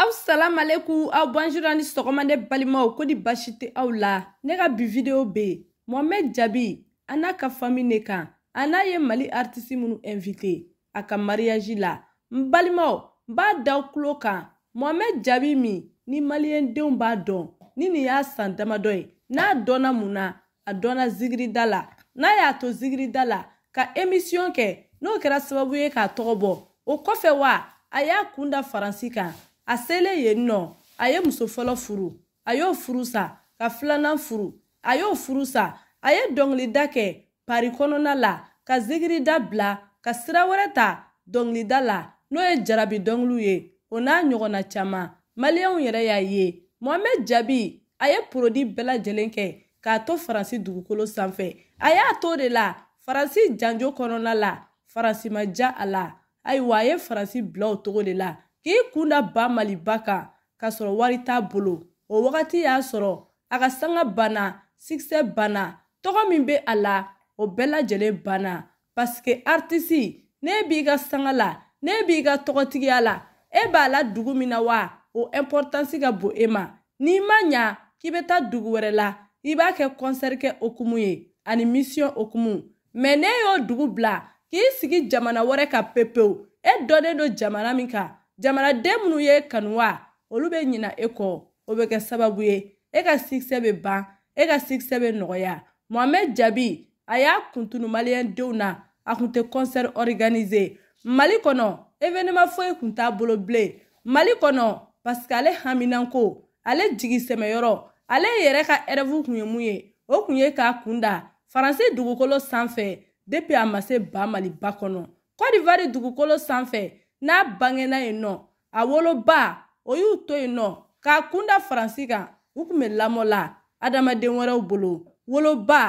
aw salamaleku aw bonjour ni sɔgɔma ne balimaw ko ni basi tɛ aw la ne ka bi video be yen mohamɛd jabi a n'a ka fami ne kan a n'a ye mali artisi minnu invite a ka mariyaji la n balimaw n b'a daw kulo kan mohamɛd jabi min ni maliyɛndenw b'a dɔn ni nin y'a san damadɔ ye n'a dɔnna mun na a dɔnna zigirida la n'a y'a to zigirida la ka emisiyɔn kɛ n'o kɛra sababu ye k'a tɔgɔ bɔ o kɔfɛ wa a y'a kun da faransi kan a selen yen nɔ a ye muso fɔlɔ furu a y'o furu sa ka filanan furu a y'o furu sa a ye dɔnkilida kɛ pari kɔnɔna la ka zigirida bila ka sira wɛrɛ ta dɔnkilida la n'o ye jarabi dɔnkiliw ye o n'a ɲɔgɔnna caman maliyɛnw yɛrɛ y'a ye mohamɛd jabi a ye porodi bɛɛ lajɛlen kɛ k'a to faransi dugukolo sanfɛ a y'a to de la faransi janjo kɔnɔna la faransi ma ja a la ayiwa a ye faransi bila o togo de la k'i kunda ba maliba kan k'a sɔrɔ wari t'a bolo o wagati y'a sɔrɔ a ka sanga banna sikisɛ banna tɔgɔ min be a la o bɛɛ lajɛlen banna pasike aritisi ne b'i ka sanga la ne b'i ka tɔgɔtigiya la e b'a la dugu min na wa o ɛnpɔrtansi ka bon e ma n'i ma ɲa k'i be taa dugu wɛrɛ la i b'a kɛ kɔnsɛri kɛ okumu ye ani misiyɔn okumu mɛn ne y'o dugu bila k'i sigi jamana wɛrɛ ka pepewu e dɔnnen do jamana min kan jamanaden minnu ye kanuwa olu bɛ ɲina e kɔ o bɛ kɛ sababu ye e ka sikisɛ bɛ ban e ka sikisɛ bɛ nɔgɔya mohamɛd jabi a y'a kuntunu maliyɛndenw na a kun tɛ kɔnsɛri ɔriganize mali kɔnɔ evenema foyi kun t'a bolo bilen mali kɔnɔ paseke ale haminanko ale jigisɛmɛyɔrɔ ale yɛrɛ ka ɛrɛfu kun ye mun ye o kun ye k'a kun da faransi dugukolo sanfɛ depi a ma se ba maliba kɔnɔ kɔdivari dugukolo sanfɛ n'a bangena yen nɔ a woloba o y'u to yen nɔ k'a kunda faransi kan u kun be lamɔ la adamaden wɛrɛw bolo woloba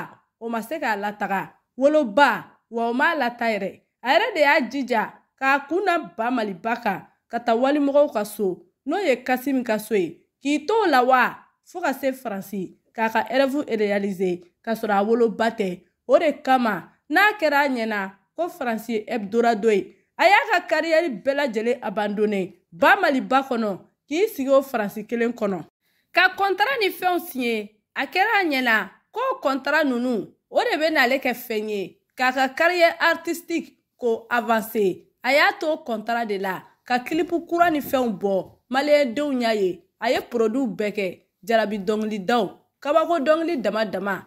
o ma se k'a lataga woloba wa o m'a lata yɛrɛ a yɛrɛ de y'a jija k'a kun na ba maliba kan ka ta walimɔgɔw ka so n'o ye kasi min ka so ye k'i to la wa fɔɔ ka se faransi k'a ka ɛrɛfu erealize k'a sɔrɔ a woloba tɛ o de kama n'a kɛra a ɲɛna ko faransi ye ɛbdorado ye a y'a ka kariyɛri bɛɛ lajɛlen abandone ba maliba kɔnɔ k'i sigi o faransi kelen kɔnɔ ka kɔntara ni fɛnw siɲɛ a kɛra a ɲɛ la k'o kɔntara nunu o de bɛ n'ale kɛ fɛn ye k'a ka kariyɛ artistik k'o avanse a y'a to kɔntara de la ka kilipu kura ni fɛnw bɔ maliyɛndenw y'a ye a ye porodiw bɛɛ kɛ jarabi dɔngilidaw kabako dɔngili dama dama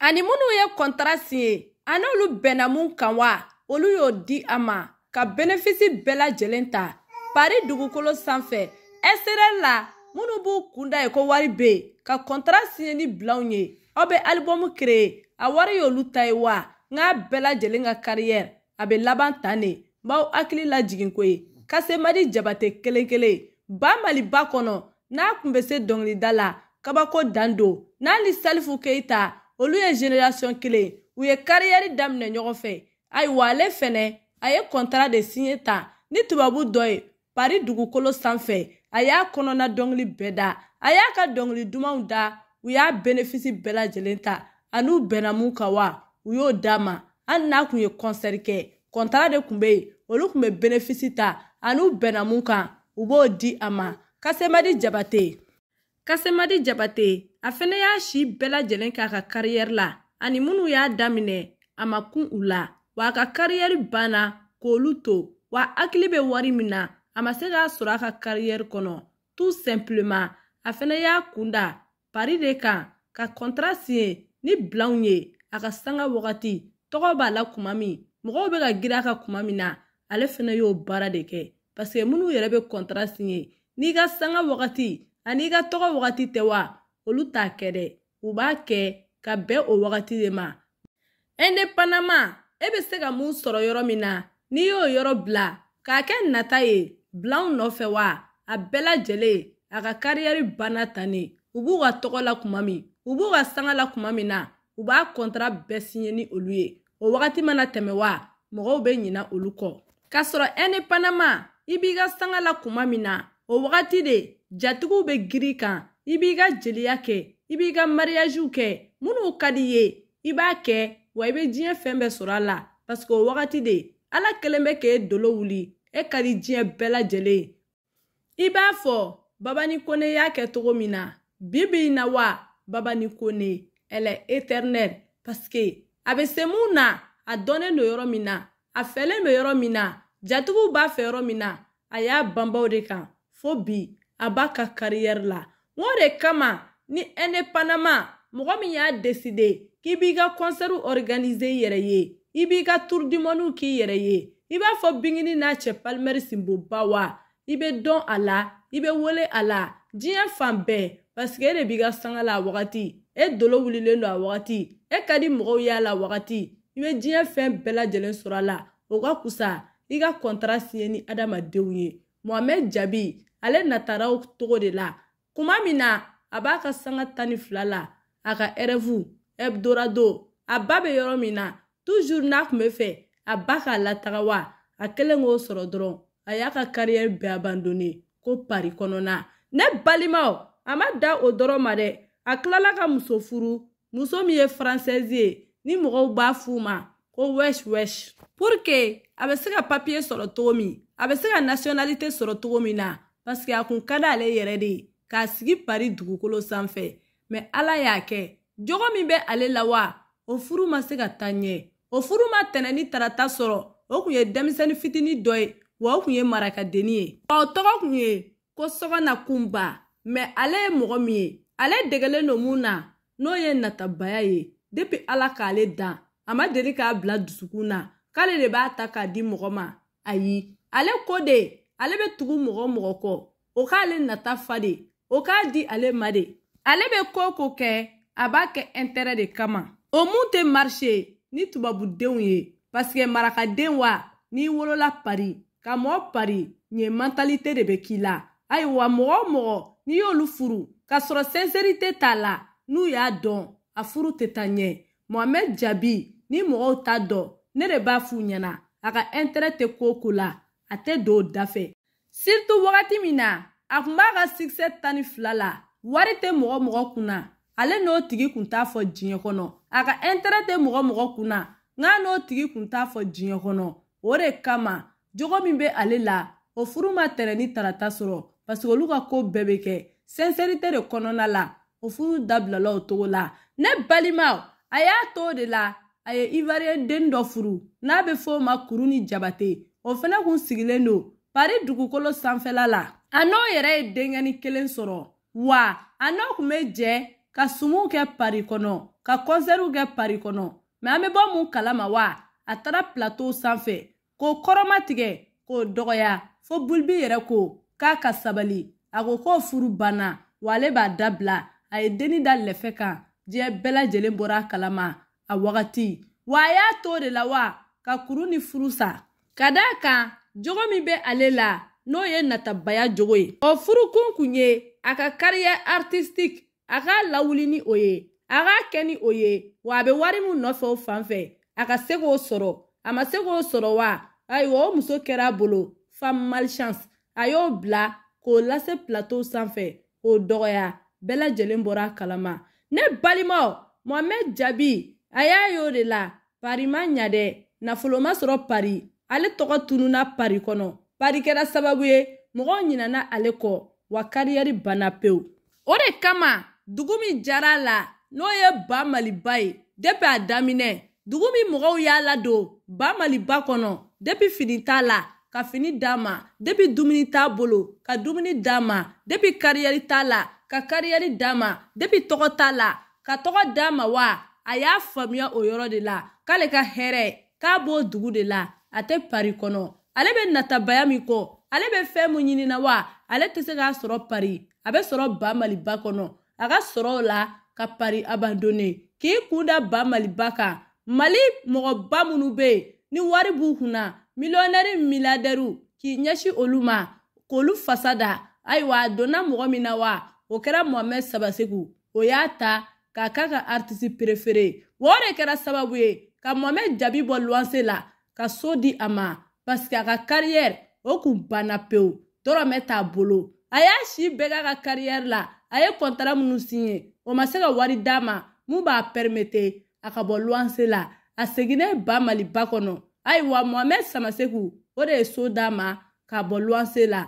ani minnu ye kɔntara siɲe a n'olu bɛnna mun kan wa olu y'o di a ma ka benefisi bɛɛ lajɛlen ta pari dugukolo sanfɛ ɛsrɛl la minnu b'u kunda ye ko wari be yen ka kɔntara siɲɛ ni bilanw ye aw be alibɔmu kereye a wari y'olu ta ye wa n k'a bɛɛ lajɛlen ka kariyɛri a be laban tan ne n b'aw hakili lajiginko ye ka jabate kelen kelen ba maliba kɔnɔ n'a kun be se dɔngilida la kabako dan don n'a ni salifu keyita olu ye generasiyɔn kelen u ye kariyɛri daminɛ ɲɔgɔn fɛ ayiwa ale fɛnɛ a ye kɔntara de siɲɛ ta ni tubabu dɔ ye pari dugukolo sanfɛ a y'a kɔnɔna dɔngili bɛɛ da a y'a ka dɔngili dumanw da u y'a benefisi bɛɛ lajɛlen ta an'u bɛnna mun kan wa u y'o d'a ma hali n'a kun ye kɔnsɛri kɛ kɔntara de kun be yen olu kun be benefisi ta an'u bɛnna mun kan u b'o di a ma kasemadi jabate kasemadi jabate a fɛnɛ y'a si bɛɛ lajɛlen k'a ka kariyɛri la ani minnu y'a daminɛ a ma kun u la wa a ka kariyɛri banna k'olu to wa hakili bɛ wari min na a ma se k'a sɔrɔ a ka kariyɛri kɔnɔ tout simplement a fɛnɛ y'a kunda pari de kan ka kɔntara siɲe ni bilanw ye a ka sanga wagati tɔgɔ b'a la kuma min mɔgɔw bɛ ka girin a ka kuma min na ale fɛnɛ y'o baara de kɛ paseke minnu yɛrɛ bɛ kɔntara siɲe n'i ka sanga wagati an'i ka tɔgɔ wagati tɛ wa olu t'a kɛ dɛ u b'a kɛ ka bɛn o wagati de ma indépendamment e be se ka mun sɔrɔ yɔrɔ min na n'i y'o yɔrɔ bila k'a kɛ nata ye bilanw nɔfɛ wa a bɛɛ lajɛlen a ka kariyɛri banna tan ne u b'u ka tɔgɔ la kuma min u b'u ka sanga la kuma min na u b'a kɔntara bɛɛ siɲɛ ni olu ye o wagati mana tɛmɛ wa mɔgɔw be ɲina olu kɔ k'a sɔrɔ ɛni panama i b'i ka sanga la kuma min na o wagati de jatigiw be giri kan i b'i ka jeliya kɛ i b'i ka mariyaziw kɛ minnw ka di ye i b'a kɛ wa i bɛ diɲɛ fɛn bɛɛ sɔrɔ a la paseke o wagati de ala kelen bɛ k'e dolo wuli e ka di diɲɛ bɛɛ lajɛlen ye i b'a fɔ babani kone y'a kɛ cogo min na bi bi in na wa babani kone ɛlɛ eternɛl paseke a bɛ se mun na a dɔnnen don yɔrɔ min na a fɛlen don yɔrɔ min na jatigiw b'a fɛ yɔrɔ min na a y'a banbaw de kan fo bi a b'a ka kariyɛri la o de kama ni ɛnɛ panama mɔgɔ min y'a deside k'i b'i ka kɔnsɛriw ɔriganize i yɛrɛ ye i b'i ka turudimɔniw k'i yɛrɛ ye i b'a fɔ bingini n'a cɛ palimɛri sinbonba wa i bɛ dɔn a la i bɛ wele a la diɲɛ fan bɛɛ paseke e de b'i ka sanga la a wagati e dolo wulilen don a wagati e ka di mɔgɔw y'a la wagati i bɛ diɲɛ fɛn bɛɛ lajɛlen sɔrɔ a la o ka kusa i ka kɔntara siɲɛ ni adamadenw ye mohamɛd jabi ale natara o togo de la kuma min na a b'a ka sanga tan ni fila la a ka ɛrɛfu hebdorado a ba bɛ yɔrɔ min na tujur n'a kun bɛ fɛ a ba k'a lataga wa a kɛlen k'o sɔrɔ dɔrɔn a y'a ka kariyɛri bɛɛ abandone ko pari kɔnɔna ne balimaw a ma da o dɔrɔn ma dɛ a tilala ka muso furu muso min ye faransɛzi ye ni mɔgɔw b'a f'u ma ko wɛsh wɛsh pour que a bɛ se ka papiye sɔrɔ cogo min a bɛ se ka nasiyɔnalite sɔrɔ cogo min na parsike a kun ka di ale yɛrɛ de k'a sigi pari dugukolo sanfɛ mɛ ala y'a kɛ jogo min bɛ ale la wa o furu ma se ka taa ɲɛ o furu ma tɛnɛ ni tarata sɔrɔ o kun ye denmisɛni fitini dɔ ye wa o kun ye marakadenni ye wa o tɔgɔ kun ye ko sɔgɔna kunba mɛ ale ye mɔgɔ min ye ale degelen don mun na n'o ye natabaya ye depi ala k'ale dan a ma deli k'a bila dusukun na k'ale de b'a ta k'a di mɔgɔ ma ayi ale ko de ale bɛ tugu mɔgɔ mɔgɔ kɔ o k'ale nata fa de o k'a di ale ma de ale bɛ koo ko kɛ a b'a kɛ ɛntɛrɛ de kama o mun tɛ marise ni tubabudenw ye pasikɛ marakaden wa n'i wolola pari ka mɔɔ pari ɲɛ mantalite de be k'i la ayiwa mɔgɔ o mɔgɔ n'i y'olu furu k'a sɔrɔ sɛnsɛrite t'a la n'u y'a dɔn a furu tɛ ta ɲɛ mohamɛd jaabi ni mɔgɔw t'a dɔn ne de b'a f'u ɲɛna a ka ɛntɛrɛ tɛ koo ko la a tɛ don o dafɛ siritu wagati min na a kun b'a ka sikisɛ tan ni fila la wari tɛ mɔgɔ mɔgɔ kunna ale n'o tigi kun t'a fɔ diɲɛ kɔnɔ a ka ɛntɛrɛ tɛ mɔgɔ mɔgɔ kun na nka n'o tigi kun t'a fɔ diɲɛ kɔnɔ o de kama jogo min bɛ ale la o furu ma tɛrɛ ni tarata sɔrɔ paseke olu ka koo bɛɛ bɛ kɛ sɛnsɛrite de kɔnɔna la o furu dabilala o togo la ne balimaw a y'a to de la a ye ivariyɛn den dɔ furu n'a bɛ fɔ o ma kuru ni jabate o fɛnɛ kun sigilen don pari dugukolo sanfɛla la a n'o yɛrɛ ye denkɛni kelen sɔrɔ wa a n'o kun bɛ jɛ ka sumuw kɛ pari kɔnɔ ka kɔnsɛriw kɛ pari kɔnɔ mɛ an be bɔ mun kalama wa a taara pilato sanfɛ k'o kɔrɔmatigɛ k'o dɔgɔya fo bulibi yɛrɛ ko k'a ka sabali a ko k'o furu banna wa ale b'a dabila a ye denni da lɛfɛ kan diɲɛ bɛɛ lajɛlen bɔra a kalama a wagati wa a y'a to de la wa ka kuru ni furu sa ka daa kan jogo min be ale la n'o ye natabaya jogo ye o furukun kun ye a ka kariyɛ artistik a k'a lawuli ni o ye a k'a kɛ ni o ye wa a bɛ wari min nɔfɛ o fan fɛ a ka se k'o sɔrɔ a ma se k'o sɔrɔ wa ayiwa o muso kɛra a bolo femme malchance a y'o bila k'o lase plateau sanfɛ k'o dɔgɔya bɛɛ lajɛlen bɔra a kalama ne balimaw mohamɛd jabi a y'a y'o de la pari ma ɲa dɛ nafolo ma sɔrɔ pari ale tɔgɔ tununa pari kɔnɔ pari kɛra sababu ye mɔgɔw ɲinana ale kɔ wa kariyɛri banna pewu o de kama dugu min jar'a la n'o ye ba maliba ye depi a daminɛ dugu min mɔgɔw y'a ladon ba maliba kɔnɔ depi fini t'a la ka fini d'a ma depi dumuni t'a bolo ka dumuni d'a ma depi kariyɛri t'a la ka kariyɛri d'a ma depi tɔgɔ t'a la ka tɔgɔ d'a ma wa a y'a faamuya o yɔrɔ de la k'ale ka hɛrɛ k'a b'o dugu de la a tɛ pari kɔnɔ ale bɛ natabaya min kɔ ale bɛ fɛn mun ɲinina wa ale tɛ se k'a sɔrɔ pari a bɛ sɔrɔ ba maliba kɔnɔ a ka sɔrɔ la ka pari abandone k'i kun da ba maliba kan mali mɔgɔba minnu bɛ yen ni wari b'u kunna miliyɔnɛri miliyardɛriw k'i ɲɛsin olu ma k'olu fasa da ayiwa a donna mɔgɔ min na wa o kɛra mohamɛd sabasegu o y'a ta k'a k'a ka aritisi perefere wa o de kɛra sababu ye ka mohamɛd jaabi bɔ luwanse la ka so di a ma paseke a ka kariyɛri o kun banna pewu dɔrɔmɛ t'a bolo a y'a si bɛɛ k'a ka kariyɛri la a ye kɔntara minnu siɲe o ma se ka wari d'a ma mun b'a pɛrimete a ka bɔ luwanse la a seginnen ba maliba kɔnɔ ayiwa mohamɛd samaseku o de ye so d'a ma k'a bɔ luwanse la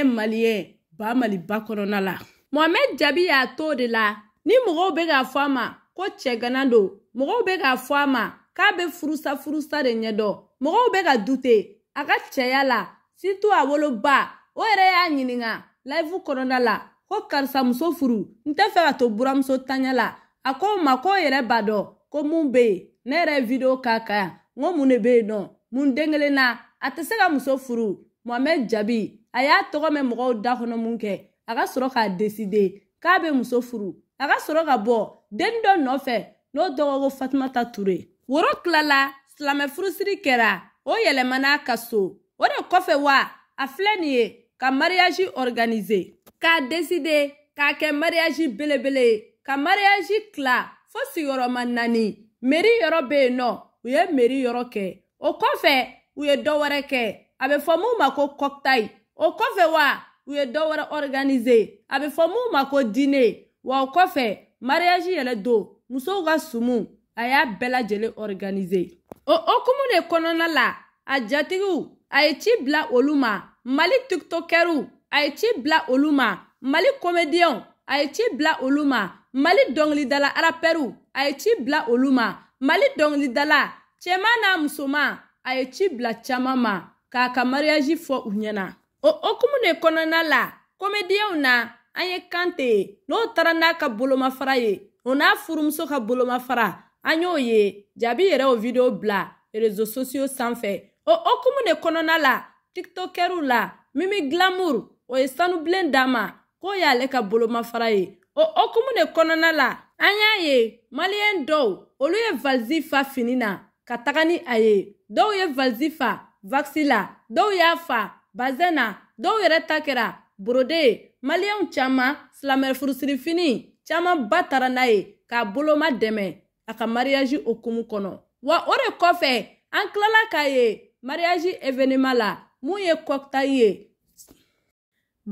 un maliyɛn ba maliba kɔnɔna la mohamɛd jaabi y'a to de la ni mɔgɔw bɛ k'a fɔ a ma ko cɛgana don mɔgɔw bɛ k'a fɔ a ma k'a bɛ furusa furusa de ɲɛdɔn mɔgɔw bɛ ka dute a ka cɛya la situ a woloba o yɛrɛ y'a ɲininga layifu kɔnɔna la ko karisa muso furu n tɛ fɛ ka to buramuso tanya la a ko n ma ko yɛrɛ b'a dɔn ko mun be yen ne yɛrɛ ye video k'a kan yan n ko mun de be yen nɔ mun den kelen na a tɛ se ka muso furu mohamɛd jabi a y'a tɔgɔ mɛn mɔgɔw da kɔnɔ mun kɛ a ka sɔrɔ k'a deside k'a be muso furu a ka sɔrɔ ka bɔ denni dɔ nɔfɛ n'o tɔgɔ ko fatumata ture woro tilala silamɛ furusiri kɛra o yɛlɛmana ka so o de kɔfɛ wa a filɛ nin ye ka mariyaji ɔriganize k'a deside k'a kɛ mariyaji belebele ye ka mariyaji kila fo sigiyɔrɔma naani meri yɔrɔ be yen nɔ u ye meri yɔrɔ kɛ o kɔfɛ u ye dɔ wɛrɛ kɛ a bɛ fɔ mun ma ko kɔktayi o kɔfɛ wa u ye dɔ wɛrɛ ɔriganize a bɛ fɔ mun ma ko diine wa o kɔfɛ mariyaji yɛrɛ don musow ka sumu a y'a bɛɛ lajɛlen ɔriganize o hokumu de kɔnɔna la a jatigiw a ye ci bila olu ma mali tiktokɛriw a ye ci bila olu ma mali kɔmɛdiyɛnw a ye ci bila olu ma mali dɔngilidala arapɛriw a ye ci bila olu ma mali dɔngilidala cɛman n'a musoman a ye ci bila caman ma k'a ka mariyaji fɔ u ɲɛna o okumu de kɔnɔna la kɔmɛdiyɛnw na an ye kante ye n'o taara n'a ka bolomafara ye o n'a furumuso ka bolomafara an y'o ye jaabi yɛrɛ o video bila rezo sosiyo sanfɛ o okumu de kɔnɔna la tiktokɛriw la mimi glamour o ye sanubilen d'a ma k'o y'ale ka bolomafara ye o hokumu de kɔnɔna la an y'a ye maliyɛn dɔw olu ye valizi fa fini na ka taga ni a ye dɔw ye valizi fa vakisi la dɔw y'a fa bazɛn na dɔw yɛrɛ ta kɛra borode ye maliyɛnw caman silamɛfurusirifini caman ba taara n'a ye k'a boloma dɛmɛ a ka mariyaji hokumu kɔnɔ wa o de kɔfɛ an tilala k'a ye mariyaji ewenema la mun ye kɔktayi ye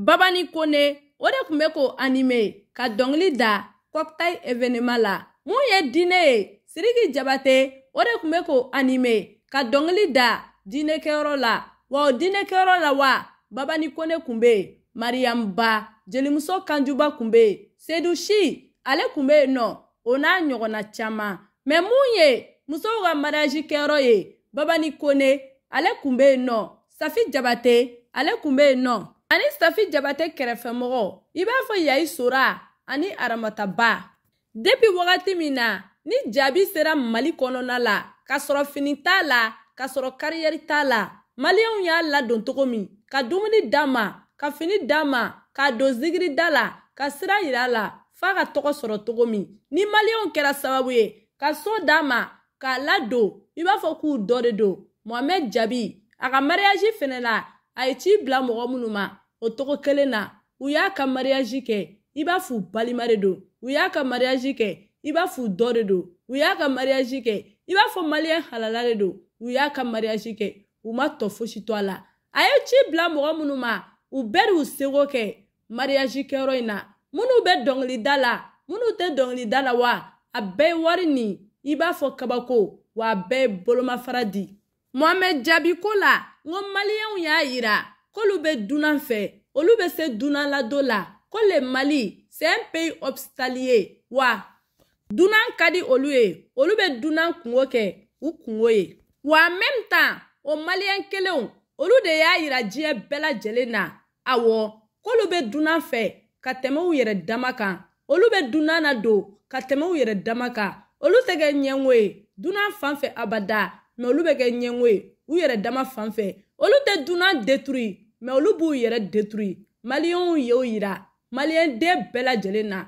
babani kone o de kun be k'o anime ka dɔngili da kɔktayi evenema la mun ye diinɛ ye siriki jabate o de kun be k'o anime ka dɔngili da diinɛkɛyɔrɔ la wa o diinɛkɛyɔrɔ la wa babani kone kun be yen mariyamba jelimuso kanjuba kun be yen sedusi ale kun be yen nɔ o n'a ɲɔgɔnna caaman mɛ mun ye musow ka mariyaji kɛyɔrɔ ye babani kone ale kun be yen nɔ safi jabate ale kun be yen nɔ ani safi jabate kɛrɛfɛmɔgɔ i b'a fɔ yayi sora ani aramataba depi wagati min na ni jaabi sera mali kɔnɔna la ka sɔrɔ fini t'a la ka sɔrɔ kariyɛri t'a la maliyɛnw y'a ladon cogo min ka dumuni d'a ma ka fini d'a ma k'a don zigiri da la ka sira yira a la f'a ka tɔgɔ sɔrɔ cogo min ni maliyɛnw kɛra sababu ye ka soo d'a ma k'a ladon i b'a fɔ k'u dɔ de don mohamɛd jaabi a ka mariyaji fɛnɛ la a ye ci bila mɔgɔ minnu ma o tɔgɔ kelen na u y'a ka mariyaji kɛ i b'a f'u balima de don u y'a ka mariyaji kɛ i b'a f'u dɔ de don u y'a ka mariyaji kɛ i b'a fɔ maliyɛn halala de don u y'a ka mariyaji kɛ u ma tɔ fosi to a la a ye ci bila mɔgɔ minnu ma u bɛɛ de u seko kɛ mariyaji kɛyɔrɔ in na minnu bɛ dɔnkilida la minnu tɛ dɔnkilida la wa a bɛɛ ye wari nin i b'a fɔ kabako wa a bɛɛ ye bolomafara di Mohamed jaabi ko la n ko maliyɛnw y'a yira k'olu bɛ dunan fɛ olu bɛ se dunan ladon la ko le Mali c'est un pays hospitalier wa dunan ka di olu ye olu bɛ dunan kungo kɛ u kungo ye wa en même temps o maliyɛn kelenw olu de y'a yira diɲɛ bɛɛ lajɛlen na awɔ k'olu bɛ dunan fɛ ka tɛmɛ u yɛrɛ dama kan olu bɛ dunan na don ka tɛmɛ u yɛrɛ dama kan olu tɛ kɛ ɲɛngo ye dunan fan fɛ abada mɛ olu bɛ kɛ ɲɛngo ye u yɛrɛ dama fan fɛ olu tɛ dunan deturi mɛ olu b'u yɛrɛ deturi maliyɛnw y'o yira maliyɛnden bɛɛ lajɛlen na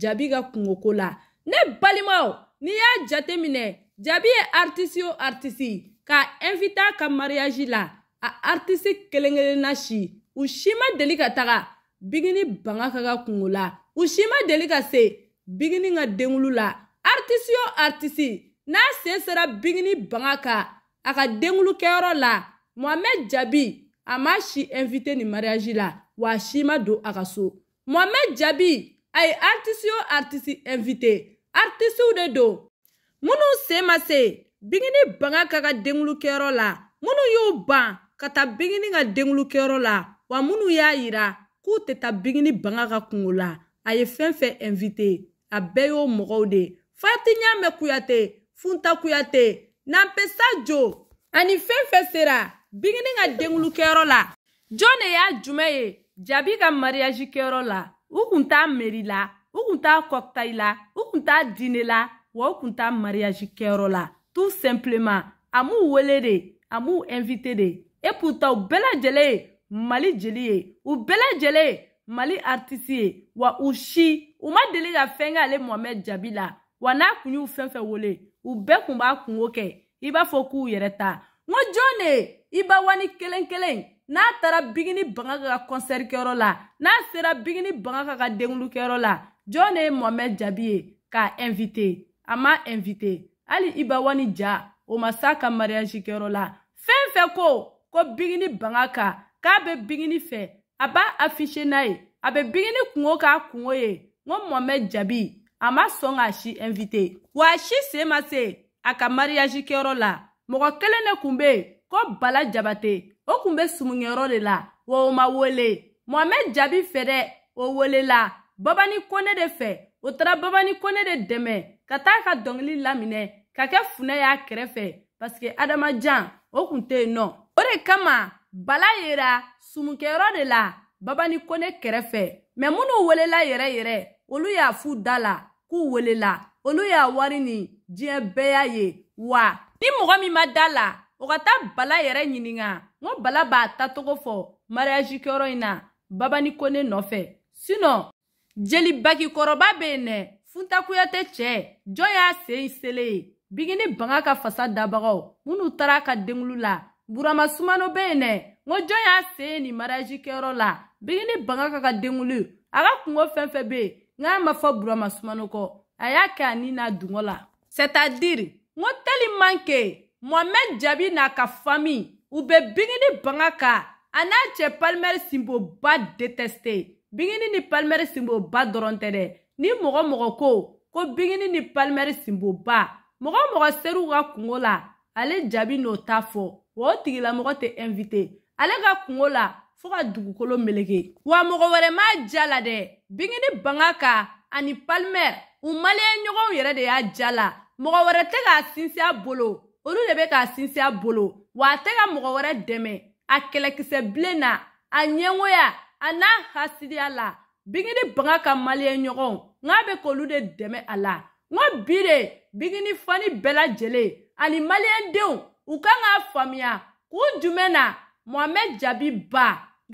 jaabi ka kungoko la ne balimaw n'i y'a jate minɛ jaabi ye artisi o artisi ka invita ka mariyaji la a artisi kelen kelenna si u si ma deli ka taga bigini banga ka ka kungo la u si ma deli ka se bigini ka dengulu la artisi o artisi n'a sen sera bingini banga kan a ka dengulu kɛyɔrɔ la mohamɛd jaabi a m'a si invite nin mariyaji la wa a si ma don a ka so mohamɛd jaabi a ye artisi o artisi invite artisiw de don minnu sen ma se bingini banga ka ka dengulu kɛyɔrɔ la minnu y'u ban ka taa bingini ka dengulu kɛyɔrɔ la wa minnu y'a yira k'u tɛ taa bingini banga ka kungo la a ye fɛn fɛn invite a bɛɛ y'o mɔgɔw de fati ɲa mɛn kuyate funtakuya tɛ nanpesa jo ani fɛn fɛn sera bigini ka dengulu kɛyɔrɔ la jɔn de y'a jumɛn ye jaabi ka mariyaji kɛyɔrɔ la u kun t'a meri la u kun t'a kɔktayi la u kun t'a dine la wa u kun t'a mariyaji kɛyɔrɔ la tout simplement a m'u wele de a m'u invité de e pour u bɛɛ ye mali jeli ye u bɛɛ lajɛlen ye mali artisi ye wa u si u ma deli ka fɛn k'ale mɔmɛ jaabi la wa n'a kun y'u fɛn fɛn wele u bɛɛ kun b'a kungo kɛ i b'a fɔ k'u yɛrɛ ta n ko jɔn de i ba wani kelen kelen n'a taara bigini banga ka ka kɔnsɛri kɛyɔrɔ la n'a sera bigini banga ka ka dengulu kɛyɔrɔ la jɔn de ye mɔmɛ jaabi ye k'a ɛnvite a m'a ɛnvite hali i ba wani ja o ma s'a ka mariyaji kɛyɔrɔ la fɛn fɛn ko ko bigini banga kan k'a bɛ bigini fɛ a b'a afishe n'a ye a bɛ bigini kungo k'a kungo ye n ko mɔmɛ jaabi a ma sɔn k'a si ɛnvite wa a si sen ma se a ka mariyaji kɛyɔrɔ la mɔgɔ kelen de kun be yen ko bala jabate o kun be sumuɲɛyɔrɔ de la wa o ma wele mohamɛd jaabi fɛ dɛ o welela babani kone de fɛ o taara babani kone de dɛmɛ ka taa ka dɔngili laminɛ ka kɛ funɛ y'a kɛrɛfɛ paske adamajan o kun tɛ yen nɔ o de kama bala yera sumukɛyɔrɔ de la babani kone kɛrɛfɛ mɛ minnu welela yɛrɛ yɛrɛ olu y'a f'u da la k'u welela olu y'a wari nin diɲɛ bɛɛ y'a ye wa ni mɔgɔ min ma da la o ka taa bala yɛrɛ ɲininga n ko bala b'a tacogo fɔ mariyaji kɛyɔrɔ in na babani kone nɔfɛ sinɔ jelibaki kɔrɔba be yen nɛ funtakuyatɛ cɛɛ jɔn y'a seen sele ye bigini banga ka fasa dabagaw minw taara ka dengulu la burama sumano be yen nɛ n ko jɔn y'a seen nin mariyaji kɛyɔrɔ la bigini banga ka ka dengulu a ka kungo fɛn fɛn be yen n k'a ma fɔ burama sumano kɔ a y'a kɛ a ni n'a dungɔ la c'est à dire n ko teliman ke mohamɛd jaabi n'a ka fami u bɛ bingini banga kan a n'a cɛ palimɛri sinboba detɛste bingini ni palimɛri sinboba dɔrɔn tɛ dɛ ni mɔgɔ mɔgɔ ko ko bingini ni palimɛri sinboba mɔgɔ mɔgɔ seriw ka kungo la ale jaabi n'o t'a fɔ wa o tigilamɔgɔ tɛ ɛnvite ale ka kungo la fɔɔ ka dugukolo meleke wa mɔgɔ wɛrɛ m'a ja la dɛ bingini banga ka ani palmer u maliyɛn ɲɔgɔnw yɛrɛ de y'a ja la mɔgɔ wɛrɛ tɛ k'a sinsi a bolo olu de bɛ k'a sinsi a bolo wa a tɛ ka mɔgɔ wɛrɛ dɛmɛ a kɛlɛkisɛ bilen na a ɲɛngoya a n'a hasidiya la bingini banga ka maliyɛn ɲɔgɔnw ŋ'a bɛ k'olu de dɛmɛ a la ŋa bi de bigini fani bɛɛ lajɛlen ani maliyɛndenw u kan k'a faamuya kun jumɛn na mohamɛd jabi ba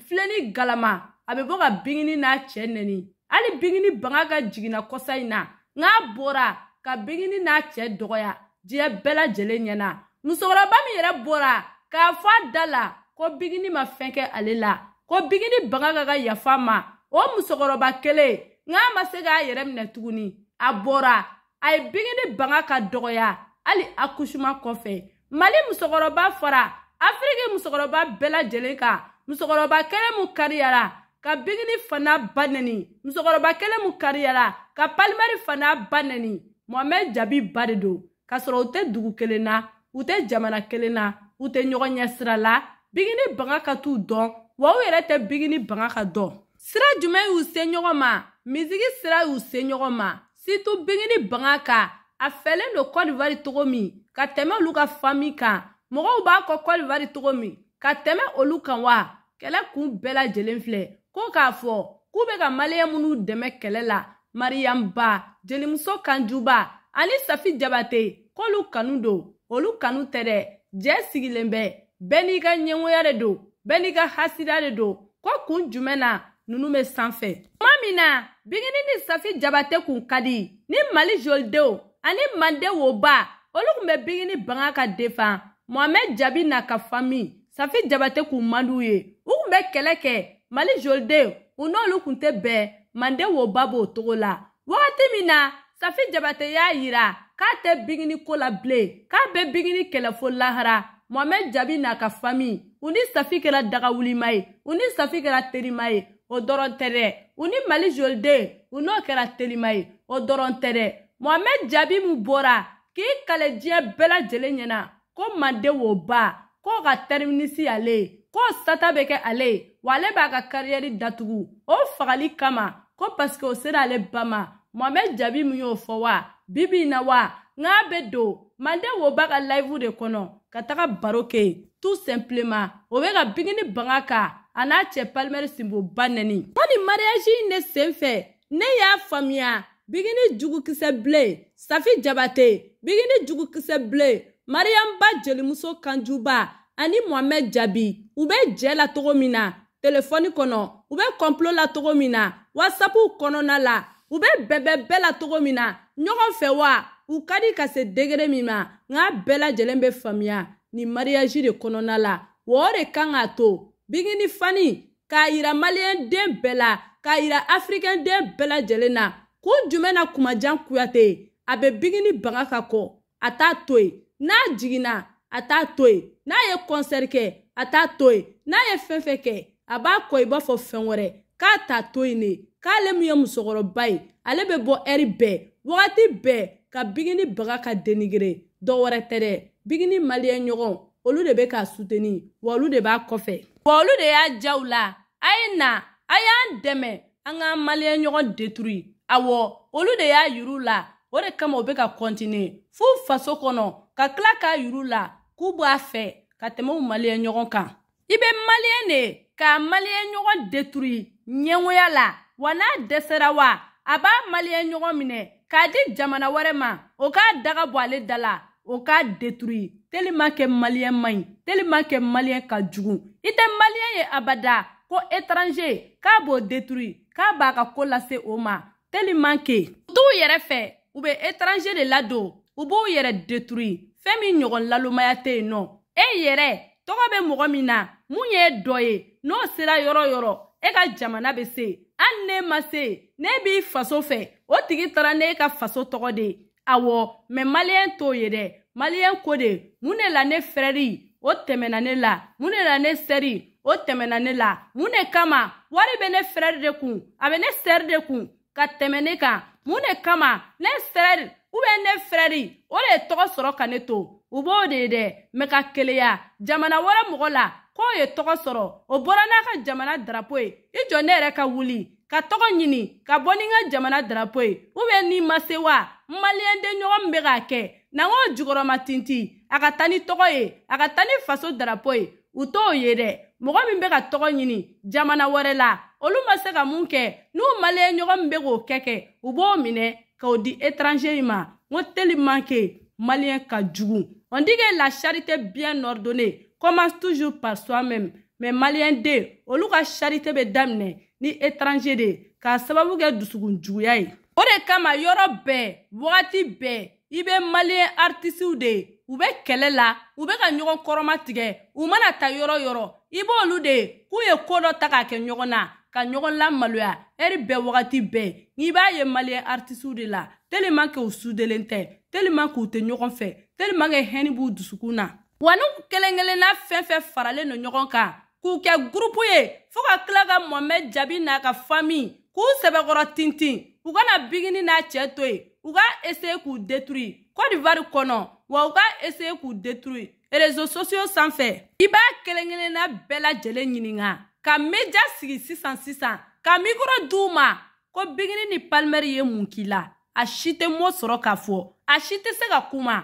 filɛ ni galama a bɛ bɔ ka bingini n'a cɛ nɛni hali bingini banga ka jiginna kɔsa in na n'a bɔra ka bingini n'a cɛ dɔgɔya diɲɛ bɛɛ lajɛlen ɲɛna musokɔrɔba min yɛrɛ bɔra k'a fɔ a da la ko bingini ma fɛn kɛ ale la ko bingini banga ka ka yafa ma o musokɔrɔba kelen n'a ma se k'a yɛrɛ minɛ tuguni a bɔra a ye bingini banga ka dɔgɔya hali akusuma kɔfɛ mali musokɔrɔba fara afiriki musokɔrɔba bɛɛ lajɛlen kan musokɔrɔba kelen mun kariyara ka bigini fana ba nɛni musokɔrɔba kelen mun kariyara ka palimɛri fana ba nɛni mɔhamɛd jaabi ba de don k'a sɔrɔ u tɛ dugu kelen na u tɛ jamana kelen na u tɛ ɲɔgɔn ɲɛ sira la bigini banga ka t'u dɔn wa u yɛrɛ tɛ bigini banga ka dɔn sira jumɛn y'u se ɲɔgɔn ma misigi sira y'u se ɲɔgɔn ma situ bigini banga kan a fɛlen don kɔdiwari togo min ka tɛmɛ olu ka fami kan mɔgɔw b'a kɔ kɔlivari cogo min ka tɛmɛ olu kan wa kɛlɛ kun bɛɛ lajɛlen filɛ ko k'a fɔ k'u bɛ ka maliyɛn minnu dɛmɛ kɛlɛ la mariyanba jelimuso kanjuba ani safi jabate k'olu kanu don olu kanu tɛ dɛ jɛ sigilen bɛ bɛɛ n'i ka ɲɛngoya de don bɛɛ n'i ka hasida de don ko kun jumɛn na ninnu bɛ sanfɛ. tuma min na bikini ni safi jabate kun ka di ni mali jolidenw ani mande woba olu tun bɛ bikini banga ka defan mohamɛd jabi n'a ka fami safi jabate k'u man d'u ye u kun bɛ kɛlɛ kɛ mali joliden u n'olu kun tɛ bɛn mande woba b'o togo la wagati min na safi jabate y'a yira k'a tɛ bigini ko la bilen k'a bɛ bigini kɛlɛfo lahara mohamɛd jabi n'a ka fami u ni safi kɛra dagawulima ye u ni safi kɛra terima ye o dɔrɔn tɛ dɛ u ni mali joliden u n'o kɛra telima ye o dɔrɔn tɛ dɛ mohamɛd jabi min bɔra k'i kale diɲɛ bɛɛ lajɛlen ɲɛna ko mande wo ba k'o ka tɛriminisi ale ye k'o sata bɛ kɛ ale ye wa ale b'a ka kariyɛri datugu o fagali kama ko paseke o sera ale ba ma mohamɛd jaabi min y'o fɔ wa bibi in na wa n'a bɛ don mande woba ka layivu de kɔnɔ ka taga baro kɛ yen tout simplement o bɛ ka bigini banga kan a n'a cɛ palimɛri sinboba nɛni kɔni mariyaji in de sen fɛ ne y'a faamuya bigini jugukisɛ bilen safi jabate bigini jugukisɛ bilen mariyamu ba jelimuso kanjuba ani muhamɛd jaabi u bɛ jɛ la togo min na telefɔni kɔnɔ u bɛ kɔnpulo la togo min na wasapuw kɔnɔna la u bɛ bɛnbɛn bɛɛ la togo min na ɲɔgɔn fɛ wa u ka di ka se degere min ma nka bɛɛ lajɛlen bɛ faamuya nin mariyaji de kɔnɔna la wa o de kan k'a to bigini fani k'a yira maliyɛn den bɛɛ la k'a yira afirikɛn den bɛɛ lajɛlen na kun jumɛn na kumajan kuyate a bɛ bigini baga ka kɔ a t'a to yen n'a jiginna a t'a to yen n'a ye kɔnsɛri kɛ a t'a to yen n'a ye fɛn fɛn kɛ a b'a kɔ i b'a fɔ fɛn wɛrɛ k'a t'a to yen de k'ale min ye musokɔrɔba ye ale bɛ bɔ ɛri bɛɛ wagati bɛɛ ka bigini baga ka denigere dɔ wɛrɛ tɛ dɛ bigini maliyɛn ɲɔgɔn olu de bɛ k'a suteni wa olu de b'a kɔfɛ wa olu de y'a diya u la a ye na a y'an dɛmɛ an k'an maliyɛn ɲɔgɔn deturi awɔ olu de y'a yir'u la o de kama u bɛ ka kɔntiniye f'u faso kɔnɔ ka tila k'a yiru la k'u bɔ a fɛ ka tɛmɛ u maliyɛn ɲɔgɔn kan i bɛ maliyɛn de k'a maliyɛn ɲɔgɔn deturi ɲɛngoya la wa n'a dɛsɛra wa a b'a maliyɛn ɲɔgɔn minɛ k'a di jamana wɛrɛ ma o k'a daga bɔ ale da la o k'a deturi telima kɛ maliyɛn man ɲi telima kɛ maliyɛn ka jugu i tɛ maliyɛn ye abada ko étranger k'a b'o deturi k'a b'a ka koo lase o ma teliman ke t'u yɛrɛ fɛ u be étranger de ladon u b'u yɛrɛ deturi fɛɛn min ɲɔgɔn lalomaya tɛ yen nɔ e yɛrɛ tɔgɔ bɛ mɔgɔ min na mun ye dɔ ye n'o sera yɔrɔ yɔrɔ e ka jamana bɛ se hali ne ma se ne b'i faso fɛ o tigi taara ne ka faso tɔgɔ de awɔ mɛ maliyɛn t'o ye dɛ maliyɛn ko de mun de la ne fɛrɛri o tɛmɛna ne la mun de la ne sɛri o tɛmɛna ne la mun de kama wari bɛ ne fɛrɛri de kun a bɛ ne sɛri de kun ka tɛmɛ ne kan mun de kama ne sɛri u bɛ ne frɛri o de ye tɔgɔ sɔrɔ ka ne to u b'o de ye dɛ mɛ ka keleya jamana wɛrɛ mɔgɔ la k'o ye tɔgɔ sɔrɔ o bɔra n'a ka jamana darapo ye i jɔ ne yɛrɛ ka wuli ka tɔgɔ ɲini ka bɔ ni n ka jamana darapo ye u bɛ n'i ma se wa n maliyɛn den ɲɔgɔn min bɛ k'a kɛ na n k'o jukɔrɔma tinti a ka taa ni tɔgɔ ye a ka taa ni faso darapo ye u t'o ye dɛ mɔgɔ min bɛ ka tɔgɔ ɲini jamana wɛrɛ la olu ma se ka mun kɛ n'u maliyɛn ɲɔgɔn min bɛ k'o kɛ kɛ u b'o minɛ k'o di étranger in ma n ko tellement que maliyɛn ka jugu on dit que la charité bien ordonnée commence toujours par soi-même mais maliyɛn den olu ka charité bɛ daminɛ ni étranger de ye k'a sababu kɛ dusukun juguya ye o de kama yɔrɔ bɛɛ wagati bɛɛ i bɛ maliyɛn artisiw de ye u bɛ kɛlɛ la u bɛ ka ɲɔgɔn kɔrɔma tigɛ u mana ta yɔrɔ yɔrɔ i b'olu de ye k'u ye koo dɔ ta k'a kɛ ɲɔgɔn na ka ɲɔgɔn lamaloya eri bɛɛ wagati bɛɛ n'i b'a ye maliyɛn artisiw de la teliman ke u sudelen tɛ teliman k'u tɛ ɲɔgɔn fɛ teliman ke hɛni b'u dusukun na wa n'u kelen kelenna fɛn fɛn faralen no ɲɔgɔn kan k'u kɛ gurupu ye fɔɔ ka kila ka mɔmɛ jaabi n'a ka fami k'u sɛbɛkɔrɔ tintin u kana bigini n'a cɛɛ to yen u ka eseye k'u detruyi kɔdivari kɔnɔ wa u ka eseye k'u detruyi rezo sosiyo san fɛ i b'a kelen kelenna bɛɛ lajɛlen ɲininga ka meja sigi sisan sisan ka mikro d'u ma ko bigini ni palimɛri ye mun k'i la a si tɛ mo sɔrɔ k'a fɔ a si tɛ se ka kuma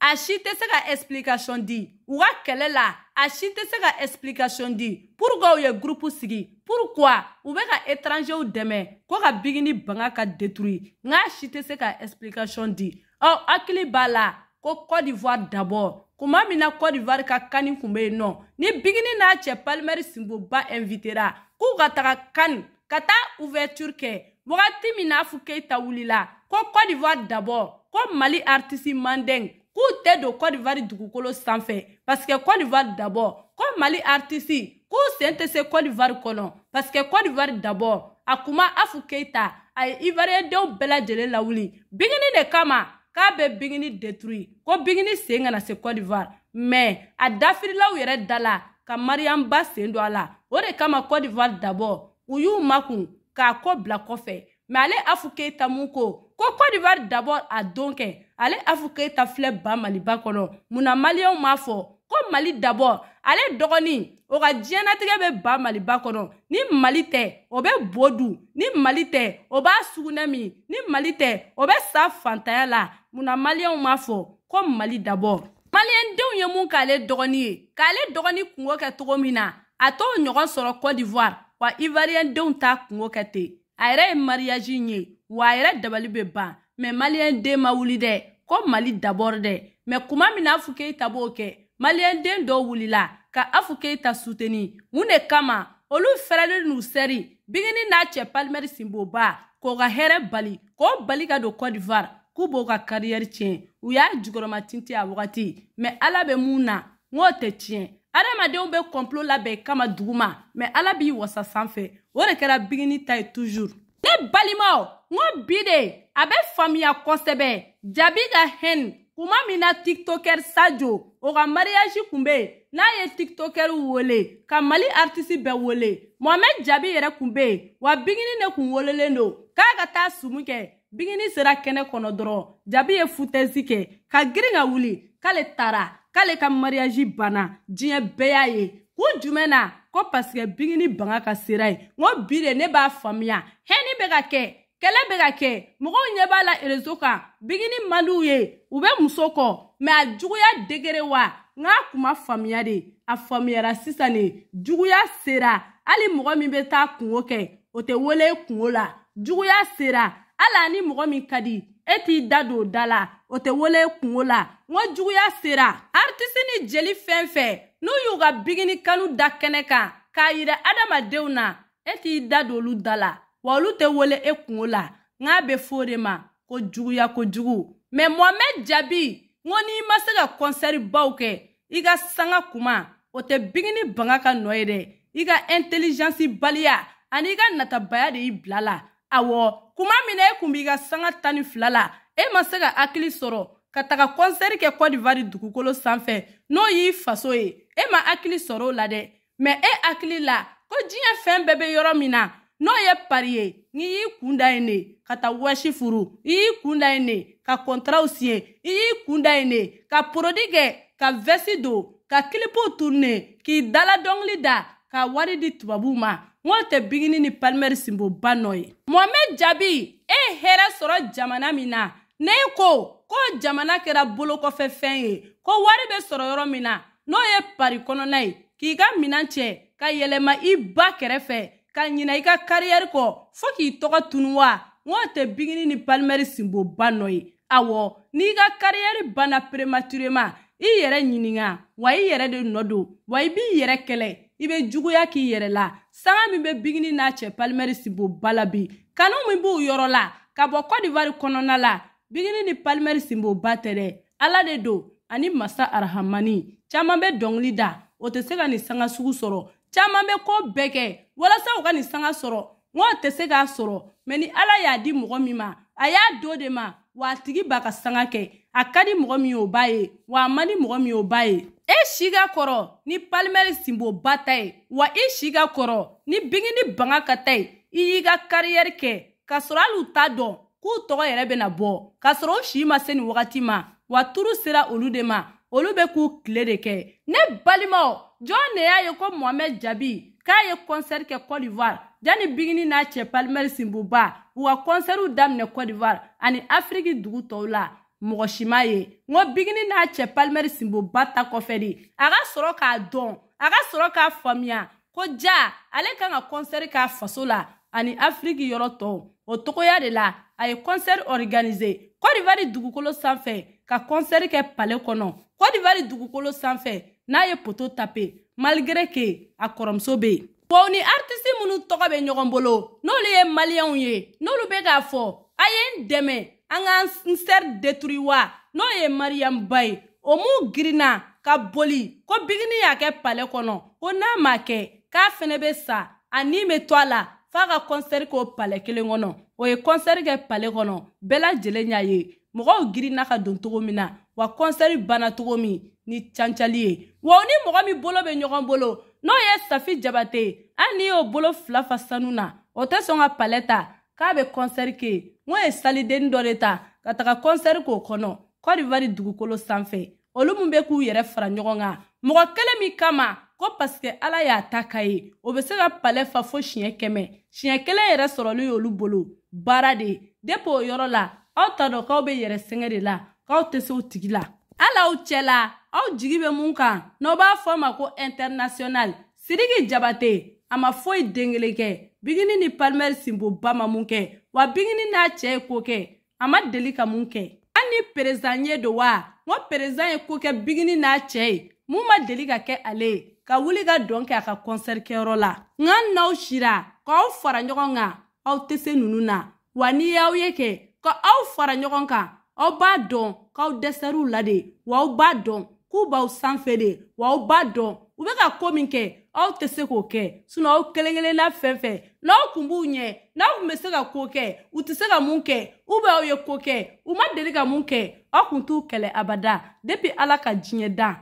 a si tɛ se ka ɛsipilikasiyɔn di u ka kɛlɛ la a si tɛ se ka ɛsipilikasiyɔn di puruke u ye gurupu sigi purukua u be ka etranzew dɛmɛ ko ka bigini banga ka deturi nka a si tɛ se ka ɛsipilikasiyɔn di ɔ hakili b'a la ko cote d'ivoire d'abord kuma min na cote d'ivoire ka kani kun be yen nɔ ni bigini n'a cɛ palimɛri sinboba invitera k'u ka taga kani ka taa ouverture kɛ wagati min n'a fɔ keita wulila ko cote d'ivoire d'abord ko mali artisi mandeng k'u tɛ don cote d'ivoire dugukolo sanfɛ parce que cote d'ivoire d'abord ko mali artisi k'u sen tɛ se cote d'ivoire kɔnɔ parce que cote d'ivoire d'abord a kuma afu keita a ye ivoiriɛndenw bɛɛ lajɛlen lawuli bigini de kama k'a bɛ bigini detruit ko bigini sen kana se cote d'ivoire mɛ a dafirilaw yɛrɛ da la ka mariyamba sen don a la o de kama cote d'ivoire dabɔ u y'u makun k'a ko bila kɔfɛ mɛ ale afu keita mun ko ko cote d'ivoire dabɔ a don kɛ ale afu keita filɛ ba maliba kɔnɔ munna maliyɛnw m'a fɔ ko mali dabɔ ale dɔgɔnin o ka diɲɛnatigɛ bɛ ba maliba kɔnɔ ni mali tɛ o bɛ bo dun ni mali tɛ o b'a sugunɛ min ni mali tɛ o bɛ sa fantanya la munna maliyɛnw m'a fɔ ko mali dabɔ maliyɛndenw ye mun k'ale dɔgɔni ye k'ale dɔgɔni kungo kɛ cogo min na a t'o ɲɔgɔn sɔrɔ cote d'ivoire wa ivoiriyɛndenw t'a kungo kɛ ten a yɛrɛ ye mariyaji ye wa a yɛrɛ dabali bɛ ban mɛ maliyɛnden ma wuli dɛ ko mali dabɔri dɛ mɛ kuma min na afu keita b'o kɛ maliyɛnden dɔw wulila ka afu keita suteni mun de kama olu fɛrɛlen n'u sɛri bigini n'a cɛ palimɛri sinboba k'o ka hɛrɛ bali k'o bali ka don cote d'ivoire k'u b'o ka kariyɛri tiɲɛ u y'a jukɔrɔma tinti a wagati mɛ ala bɛ mun na n k'o tɛ tiɲɛ adamadenw bɛ kɔnpulo labɛn kama duguma mɛ ala b'i wasa sanfɛ o de kɛra bigini ta ye tuzur ne balimaw n ko bi de a bɛ faamuya kosɛbɛ jaabi ka hɛn kuma min na tiktokɛri sajo o ka mariyaji kun be yen n'a ye tiktokɛri wele ka mali artisi bɛɛ wele mohamɛd jaabi yɛrɛ kun be yen wa bigini ne kun welelen don k'a ka taa sumu kɛ bigini sera kɛnɛ kɔnɔ dɔrɔn jaabi ye futɛsi kɛ ka girin ka wuli k'ale taara k'ale ka mariyaji banna diɲɛ bɛɛ y'a ye kun jumɛn na ko pasikɛ bigini banga ka sera ye n ko bi de ne b'a faamuya hɛni bɛ ka kɛ kɛlɛ bɛ ka kɛ mɔgɔw ɲɛ b'a la erezo kan bigini man diw ye u bɛ muso kɔ mɛ a juguya degere wa n k'a kuma faamuya de a faamuyara sisan de juguya sera hali mɔgɔ min bɛ taa kungo kɛ o tɛ wele kungo la juguya sera hali ni mɔgɔ min ka di e t'i da don da la o tɛ wele kungo la n ko juguya sera aritisi ni jeli fɛn fɛn n'u y'u ka bigini kalo da kɛnɛ kan k'a yira adamadenw na e t'i da don olu da la wa olu tɛ wele e kungo la n k'a bɛ fɔ o de ma ko juguya kojugu mɛ mɔmɛ jaabi n ko n'i ma se ka kɔnsɛri baw kɛ i ka sanga kuma o tɛ bigini banga ka nɔ ye dɛ i ka intelijansi baliya ani i ka natabaya de y'i bila la awɔ kuma min na e kun b'i ka sanga tan ni fila la e ma se ka hakili sɔrɔ ka taga kɔnsɛri kɛ kɔdivari dugukolo sanfɛ n'o y'i faso ye e ma hakili sɔrɔ o la dɛ mɛ e hakili la ko diɲɛ fɛn bɛɛ bɛ yɔrɔ min na n'o ye pari ye n'i y'i kun da yen de ka taa wɔsi furu i y'i kun da yen de ka kɔntaraw siye i y'i kun da yen de ka porodi kɛ ka vɛsi don ka kilipu turune k'i dala dɔngili da ka wari di tubabuw ma n o tɛ bigini ni palimɛri sinboba nɔ ye mohamɛd jaabi e hɛrɛ sɔrɔ jamana min na ne ko ko jamana kɛra bolokɔfɛfɛn ye ko wari bɛ sɔrɔ yɔrɔ min na n'o ye pari kɔnɔna ye k'i ka minan cɛ ka yɛlɛma i ba kɛrɛfɛ ka ɲina i ka kariyɛri kɔ fɔɔ k'i tɔgɔ tunu wa n o tɛ bigini ni palimɛri sinboba nɔ ye awɔ n'i ka kariyɛri banna prematurema i yɛrɛ ɲininga wa i yɛrɛ de nɔ don wa i b'i yɛrɛ kɛlɛ i be juguya k'i yɛrɛ la sanga min be bigini n'a cɛ palimɛri sibo bala bi kanu min b'u yɔrɔ la ka bɔ kɔdivari kɔnɔna la bigini ni palimɛri sinbo ba tɛ dɛ ala de don ani masa arahamani caaman be dɔngili da o tɛ se ka nin sanga sugu sɔrɔ caaman be koo bɛɛ kɛ walasa u ka nin sanga sɔrɔ ŋ'o tɛ se k'a sɔrɔ mɛn ni ala y'a di mɔgɔ min ma a y'a do de ma wa a tigi b'a ka sanga kɛ a ka di mɔgɔ min y'o b'a ye wa a man di mɔgɔ min y'o b'a ye e si ka kɔrɔ ni palimɛri sinboba ta ye wa i si ka kɔrɔ ni bingini banga ka ta ye i y'i ka kariyɛri kɛ k'a sɔrɔ hali u t'a dɔn k'u tɔgɔ yɛrɛ bena bɔ k'a sɔrɔ u si ma se nin wagati ma wa turu sera olu de ma olu be k'u kile de kɛ ne balimaw jɔn ne y'a ye ko mohamɛd jabi k'a ye kɔnsɛri kɛ cote d'ivoire janni bigini n'a cɛ palimɛri sinbuba u ka kɔnsɛriw daminɛ kɔdivari ani afiriki dugu tɔw la mɔgɔ si m'a ye n ko bigini n'a cɛ palimɛri sinbuba ta kɔfɛ de a ka sɔrɔ k'a dɔn a ka sɔrɔ k'a faamuya ko ja ale kan ka kɔnsɛri k'a faso la ani afiriki yɔrɔ tɔw o togoya de la a ye kɔnsɛri ɔriganize kɔdivari dugukolo sanfɛ ka kɔnsɛri kɛ pale kɔnɔ kɔdivari dugukolo sanfɛ n'a ye poto tape maligere ke a kɔrɔmuso be yen wa u ni artisi minnu tɔgɔ bɛ ɲɔgɔn bolo n'olu ye maliyɛnw ye n'olu bɛ k'a fɔ a ye n dɛmɛ an k'an sɛri deturi wa n'o ye mariyamuba ye o mun girinna ka boli ko bigini y'a kɛ pale kɔnɔ ko n'a m'a kɛ k'a fɛnɛ bɛ sa a nin bɛ to a la f'a ka kɔnsɛri k'o pale kelen kɔnɔ o ye kɔnsɛri kɛ pale kɔnɔ bɛɛ lajɛlen y'a ye mɔgɔw girinna ka don togo min na wa kɔnsɛri banna togo min ni cancali ye wa u ni mɔgɔ min bolo bɛ ɲɔgɔn bolo n'o ye safi jabate ye hali n'i y'o bolo fila fa sanu na o tɛ sɔn ka palɛ ta k'a bɛ kɔnsɛri kɛ yen n ko ye salidenni dɔ de ta ka taga kɔnsɛri k'o kɔnɔ kɔdiwari dugukolo sanfɛ olu min bɛ k'u yɛrɛ fara ɲɔgɔn kan mɔgɔ kelen min kama ko paseke ala y'a ta ka ye o bɛ se ka palɛ fa fo siɲɛ kɛmɛ siɲɛ kelen yɛrɛ sɔrɔli y'olu bolo baara de ye depi o yɔrɔ la aw ta dɔn k'aw bɛ yɛrɛ sɛgɛn de la k'aw tɛ se o tigi la hali aw cɛla aw jigi bɛ mun kan n'aw b'a fɔ a ma ko international sidiki jabate a ma foyi dengelen kɛ bigini ni palmɛri sinboba ma mun kɛ wa bigini n'a cɛɛ ye ko kɛ a ma deli ka mun kɛ an ni perezan ye don wa n ko perezan ye ko kɛ bigini n'a cɛɛ ye mun ma deli ka kɛ ale ye ka wuli ka dɔn kɛ a ka kɔnsɛri kɛyɔrɔ la nka n'aw sira k'aw fara ɲɔgɔn kan aw tɛ se nunu na wa n'i y'aw ye kɛ ka aw fara ɲɔgɔn kan aw b'a dɔn k'aw dɛsɛr'u la de wa aw b'a dɔn k'u b'aw sanfɛ de wa aw b'a dɔn u bɛ ka ko min kɛ aw tɛ se k'o kɛ sinɔ aw kelen kelenna fɛn fɛn n'aw kun b'u ɲɛ n'aw kun bɛ se ka ko kɛ u tɛ se ka mun kɛ u bɛ aw ye ko kɛ u ma deli ka mun kɛ aw kun t'u kɛlɛ abada depi ala ka diɲɛ dan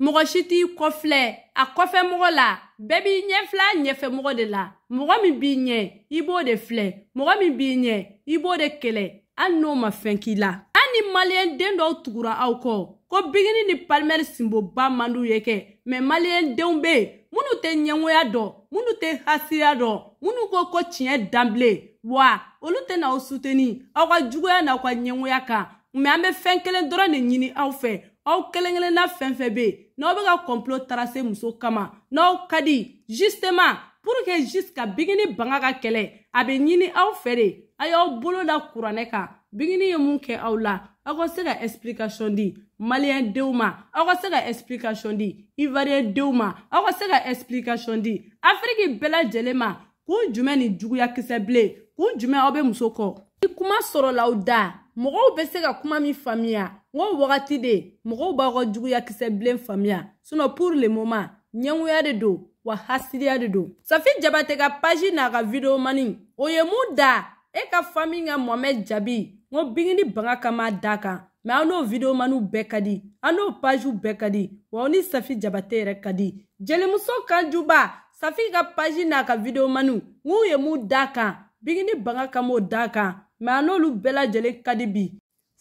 mɔgɔ si t'i kɔfilɛ a kɔfɛmɔgɔ la bɛɛ b'i ɲɛ filɛ a ɲɛfɛmɔgɔ de la mɔgɔ min b'i ɲɛ i b'o de filɛ mɔgɔ min b'i ɲɛ i b'o de kɛlɛ hali n'o ma fɛn k'i la an ni maliyɛn den dɔw tugura aw kɔ ko bigini ni palimɛri sinboba man d'u ye kɛ mɛ maliyɛn denw be yen minnu tɛ ɲɛngoya dɔn minnu tɛ hasiya dɔn minnu ko ko tiɲɛ danbile wa olu tɛna aw suteni aw ka juguya n'aw ka ɲɛngoya kan mɛ an bɛ fɛn kelen dɔrɔn de ɲini aw fɛ aw kelen kelenna fɛn fɛn be yen n'aw be ka kɔnpilo tarase muso kama n'aw ka di justemant pur ke jiska bigini banga ka kɛlɛ a be ɲini aw fɛ de a y'aw bolo da kuranɛ kan bigini ye mun kɛ aw la aw ka se ka ɛsplikasiɔn di maliyɛn denw ma aw ka se ka ɛsiplikasiɔn di ivariyɛn denw ma aw ka se ka ɛsiplikasiɔn di afiriki bɛɛ lajɛlen ma kun jumɛn ni juguya kisɛ bilen kun jumɛn aw bɛ muso kɔ. ni kuma sɔrɔla aw da mɔgɔw bɛ se ka kuma min faamuya n ko wagati de mɔgɔw b'aw ka juguya kisɛ bilen faamuya sinɔn pour le moment ɲɛngoya de don wa hasidiya de don. safi jabate ka paji n'a ka video mani o ye mun da e ka fami ka mɔmɛ jaabi n ko bingini banga kama da kan. mɛ an n'o videomaniw bɛɛ ka di an n'o pajiw bɛɛ ka di wa ni safi jabate yɛrɛ ka di jelimuso kan juba safi ka paji n'a ka videomaniw n'u ye mun d'a kan bigini banga ka m'o d'a kan mɛ an n'olu bɛɛ lajɛlen ka di bi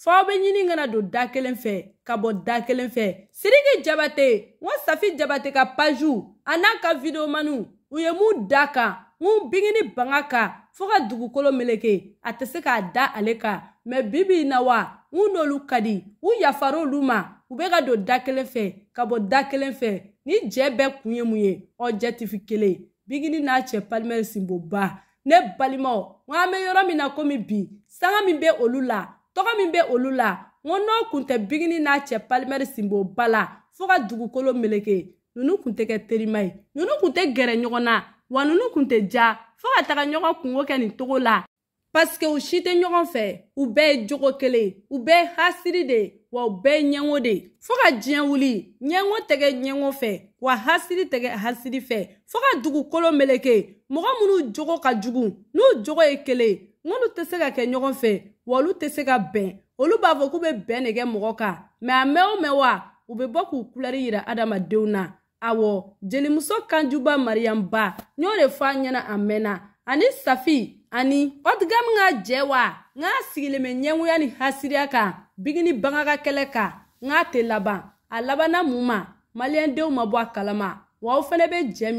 fɔ aw be ɲini kana don da kelen fɛ ka bɔ da kelen fɛ siriki jabate n ko safi jabate ka pajiw a n'a ka videomaniw u ye mun d'a kan n bigini banga kan fɔɔ ka dugukolo meleke a tɛ se k'a da ale kan mɛ bibi na wa n n'olu ka di u yafar'olu ma u bɛ ka don da kelen fɛ ka bɔ da kelen fɛ ni jɛ bɛɛ kun ye mun ye ɔ jɛ ti fi kelen ye bigini n'a cɛ palimɛri sinboba ne balimaw n ko an bɛ yɔrɔ min na komi bi sanga min bɛ olu la tɔgɔ min bɛ olu la n ko n'o kun tɛ bigini n'a cɛ palimɛri sinboba la fɔɔ ka dugukolo meleke nunu kun tɛ kɛ terima ye nunu kun tɛ gɛrɛ ɲɔgɔn na wa nunu kun tɛ ja fɔɔ ka taga ɲɔgɔn kungo kɛ nin togo la paske u si tɛ ɲɔgɔn fɛ u bɛɛ ye jogo kelen u bɛɛ ye hasiri e de wa u bɛɛ ye ɲɛŋo de fɔɔ ka diɲɛ wuli ɲɛŋo tɛgɛ ɲɛŋo fɛ wa hasiri tɛgɛ hasiri fɛ fɔɔ ka dugukolo meleke mɔgɔ minnu jogo ka jugu n'u jogo ye kelen ŋolu tɛ se ka kɛ ɲɔgɔn fɛ wa olu tɛ se ka bɛn olu b'a fɔ k'u be bɛn nɛgɛ mɔgɔ kan mɛn a mɛn o mɛn wa u be bɔ k'u kulɛri yira adamadenw na awɔ jelimuso kanjuba mariyamba n y'o de fɔ a ɲɛna a mɛnna ani safi ani ɔtigam ŋa jɛ wa ŋa sigilen bɛ ɲɛngoya ni hasiriya kan bigi ni baŋa ka kɛlɛ kan ŋa tɛ laban a labanna mun ma maliyɛndenw ma kalama wa aw fɛnɛ bɛ jɛ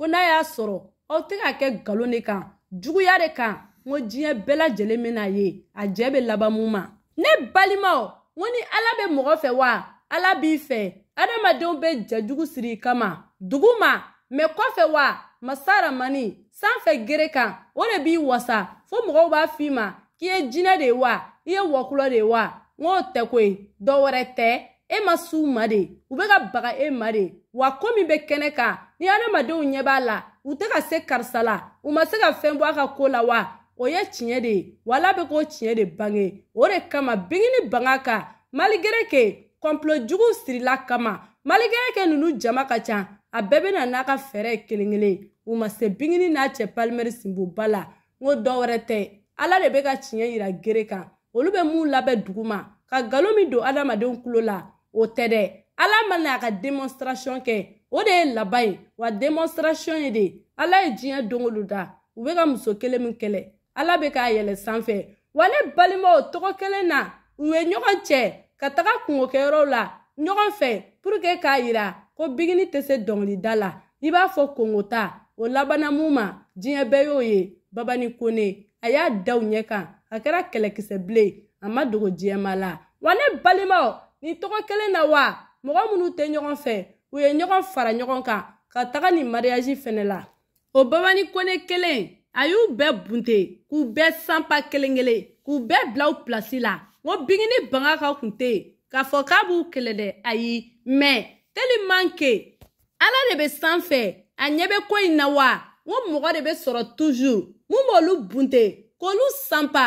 y'a soro aw tɛ ka kɛ galon de kan juguya de kan n ko diɲɛ bɛɛ ye a jɛ bɛ laban ne balima n ko ni ala bɛ wa alabi fe fɛ adamadenw bɛ jɛjugu siri kama duguma ma mɛ wa masara mani sanfɛ gere kan o de b'i wasa fo mɔgɔw b'a f'i ma k'i ye jinɛ de ye wa i ye wɔkulɔ de ye wa n k'o tɛ koyi dɔ wɛrɛ tɛ e ma s'u ma de u bɛ ka baga e ma de wa ko min bɛ kɛnɛ kan ni adamadenw ɲɛ b'a la u tɛ ka se karisa la u ma se ka fɛn bɔ a ka koo la wa o ye tiɲɛ de ye wala bɛ k'o tiɲɛ de bange o de kama bingini banga kan maligere ke kɔnpilo juguw sirila kama maligere ke ninnu jama ka ca a bɛɛ bɛ na n'a ka fɛɛrɛ ye kelen kelen u ma se bingini n'a cɛ palimɛri sinboba la n ko dɔ wɛrɛ tɛ ala de bɛ ka tiɲɛ yira gere kan olu bɛ mun labɛn dugu ma ka galo min don adamadenw kulo la o tɛ dɛ ala ma na a ka demonstration kɛ o de ye laban ye wa demonstration ye de ala ye diɲɛ don o don da u bɛ ka muso kelen min kɛlɛ ala bɛ k'a yɛlɛ sanfɛ wa ne balimaw tɔgɔ kelen na u ye ɲɔgɔn cɛ ka taga kungokɛyɔrɔw la ɲɔgɔn fɛ puruke k'a yira ko bigini tɛ se dɔnkilida la i b'a fɔ kongota o labana mun ma diɲɛ bɛɛ y'o ye babani kone a y'a da u ɲɛ kan a kɛra kɛlɛkisɛ bile a ma dogo jɛma la wa ne balimaw nin tɔgɔ kelen na wa mɔgɔ minnu tɛ ɲɔgɔn fɛ u ye ɲɔgɔn fara ɲɔgɔn kan ka taga nin mariyaji fɛnɛ la o babani kone kelen a y'u bɛɛ bunte k'u bɛɛ sanpa kelen kelen k'u bɛɛ bila u pilasi la n ko bingini banga ka kun tɛ yen k'a fɔ k'a b'u kɛlɛ dɛ ayi mɛ teliman ke ala de be san fɛ a ɲɛ bɛ ko in na wa n ko mɔgɔ de bɛ sɔrɔ tuzur mun b'olu bunte k'olu sanpa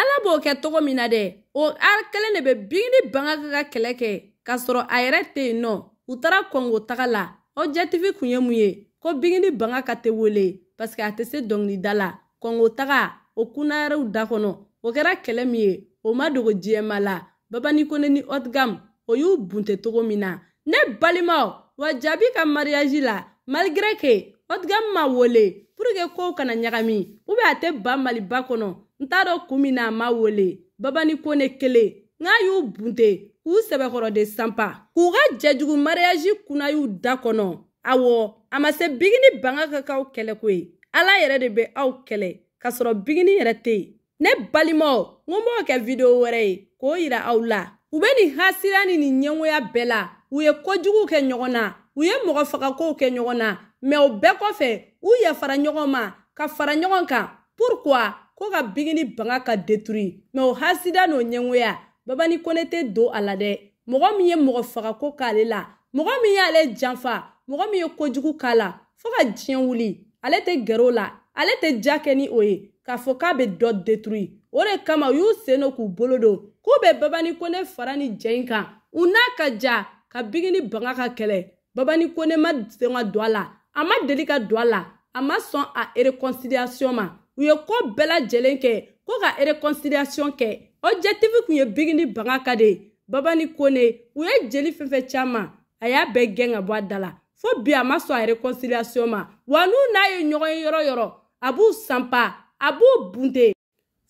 ala b'o kɛ togo min na dɛ o ala kelen de bɛ bigini banga ka ka kɛlɛ kɛ k'a sɔrɔ a yɛrɛ tɛ yen nɔ u taara kɔngo taga la o jɛtifi kun ye mun ye ko bigini banga ka tɛ wele pariseke a tɛ se dɔngilida la kɔngo taga o kunnayɛrɛw da kɔnɔ o kɛra kɛlɛ min ye o ma dogo jiyɛma la babanikone ni ɔtigam o y'u bunte togo min na ne balimaw wa jaabi ka mariyaji la malgré que Hotgam ma wele pour que kow kana ɲagami u be a tɛ ban maliba kɔnɔ n t'a dɔ kun min na a ma wele babani kone kelen n k'a y'u bunte k'u sɛbɛkɔrɔ de sanpa k'u ka jɛjugu mariyaji kunna y'u da kɔnɔ awɔ a ma se bigini banga ka k'aw kɛlɛ ko ye ala yɛrɛ de be aw kɛlɛ k'a sɔrɔ bigini yɛrɛ tɛ yen ne balimaw n ko n b'o kɛ wideyo wɛrɛ ye k'o yira aw la u be nin hasira ni nin ɲɛngoya bɛɛ la u ye kojugu kɛ ɲɔgɔn na u ye mɔgɔ fagakow kɛ ɲɔgɔn na mɛ o bɛɛ kɔfɛ u yafara ɲɔgɔn ma ka fara ɲɔgɔn kan purkuwa ko ka bigini banga ka deturi mɛ o hasida n'o ɲɛngoya babani kone tɛ don a la dɛ mɔgɔ min ye mɔgɔ fagako k'ale la mɔgɔ min y'ale janfa mɔgɔ min ye kojugu k'a la fɔɔ ka diɲɛ wuli ale tɛ gɛrɛw la ale tɛ ja kɛ ni o ye k'a fɔ k'a be dɔ deturi o de kama u y'u sen do k'u bolo don k'u be babani kone fara ni jɛ yi kan u n'a ka ja ka bigini banga ka kɛlɛ babani kone ma sen ka don a la a ma deli ka don a la a ma sɔn a ereconsideation ma u ye koo bɛɛ lajɛlen kɛ ko ka ereconsideation kɛ objectifi kun ye bigini banga ka de ni babani kone u ye jeli fɛnfɛn caaman a y'a bɛɛ gɛn ka bɔ a da la fɔɔ bi a ma sɔn a ereconsideation ma wa n'u n'a ye ɲɔgɔn ye yɔrɔ yɔrɔ a b'u sanpa a b'u bunte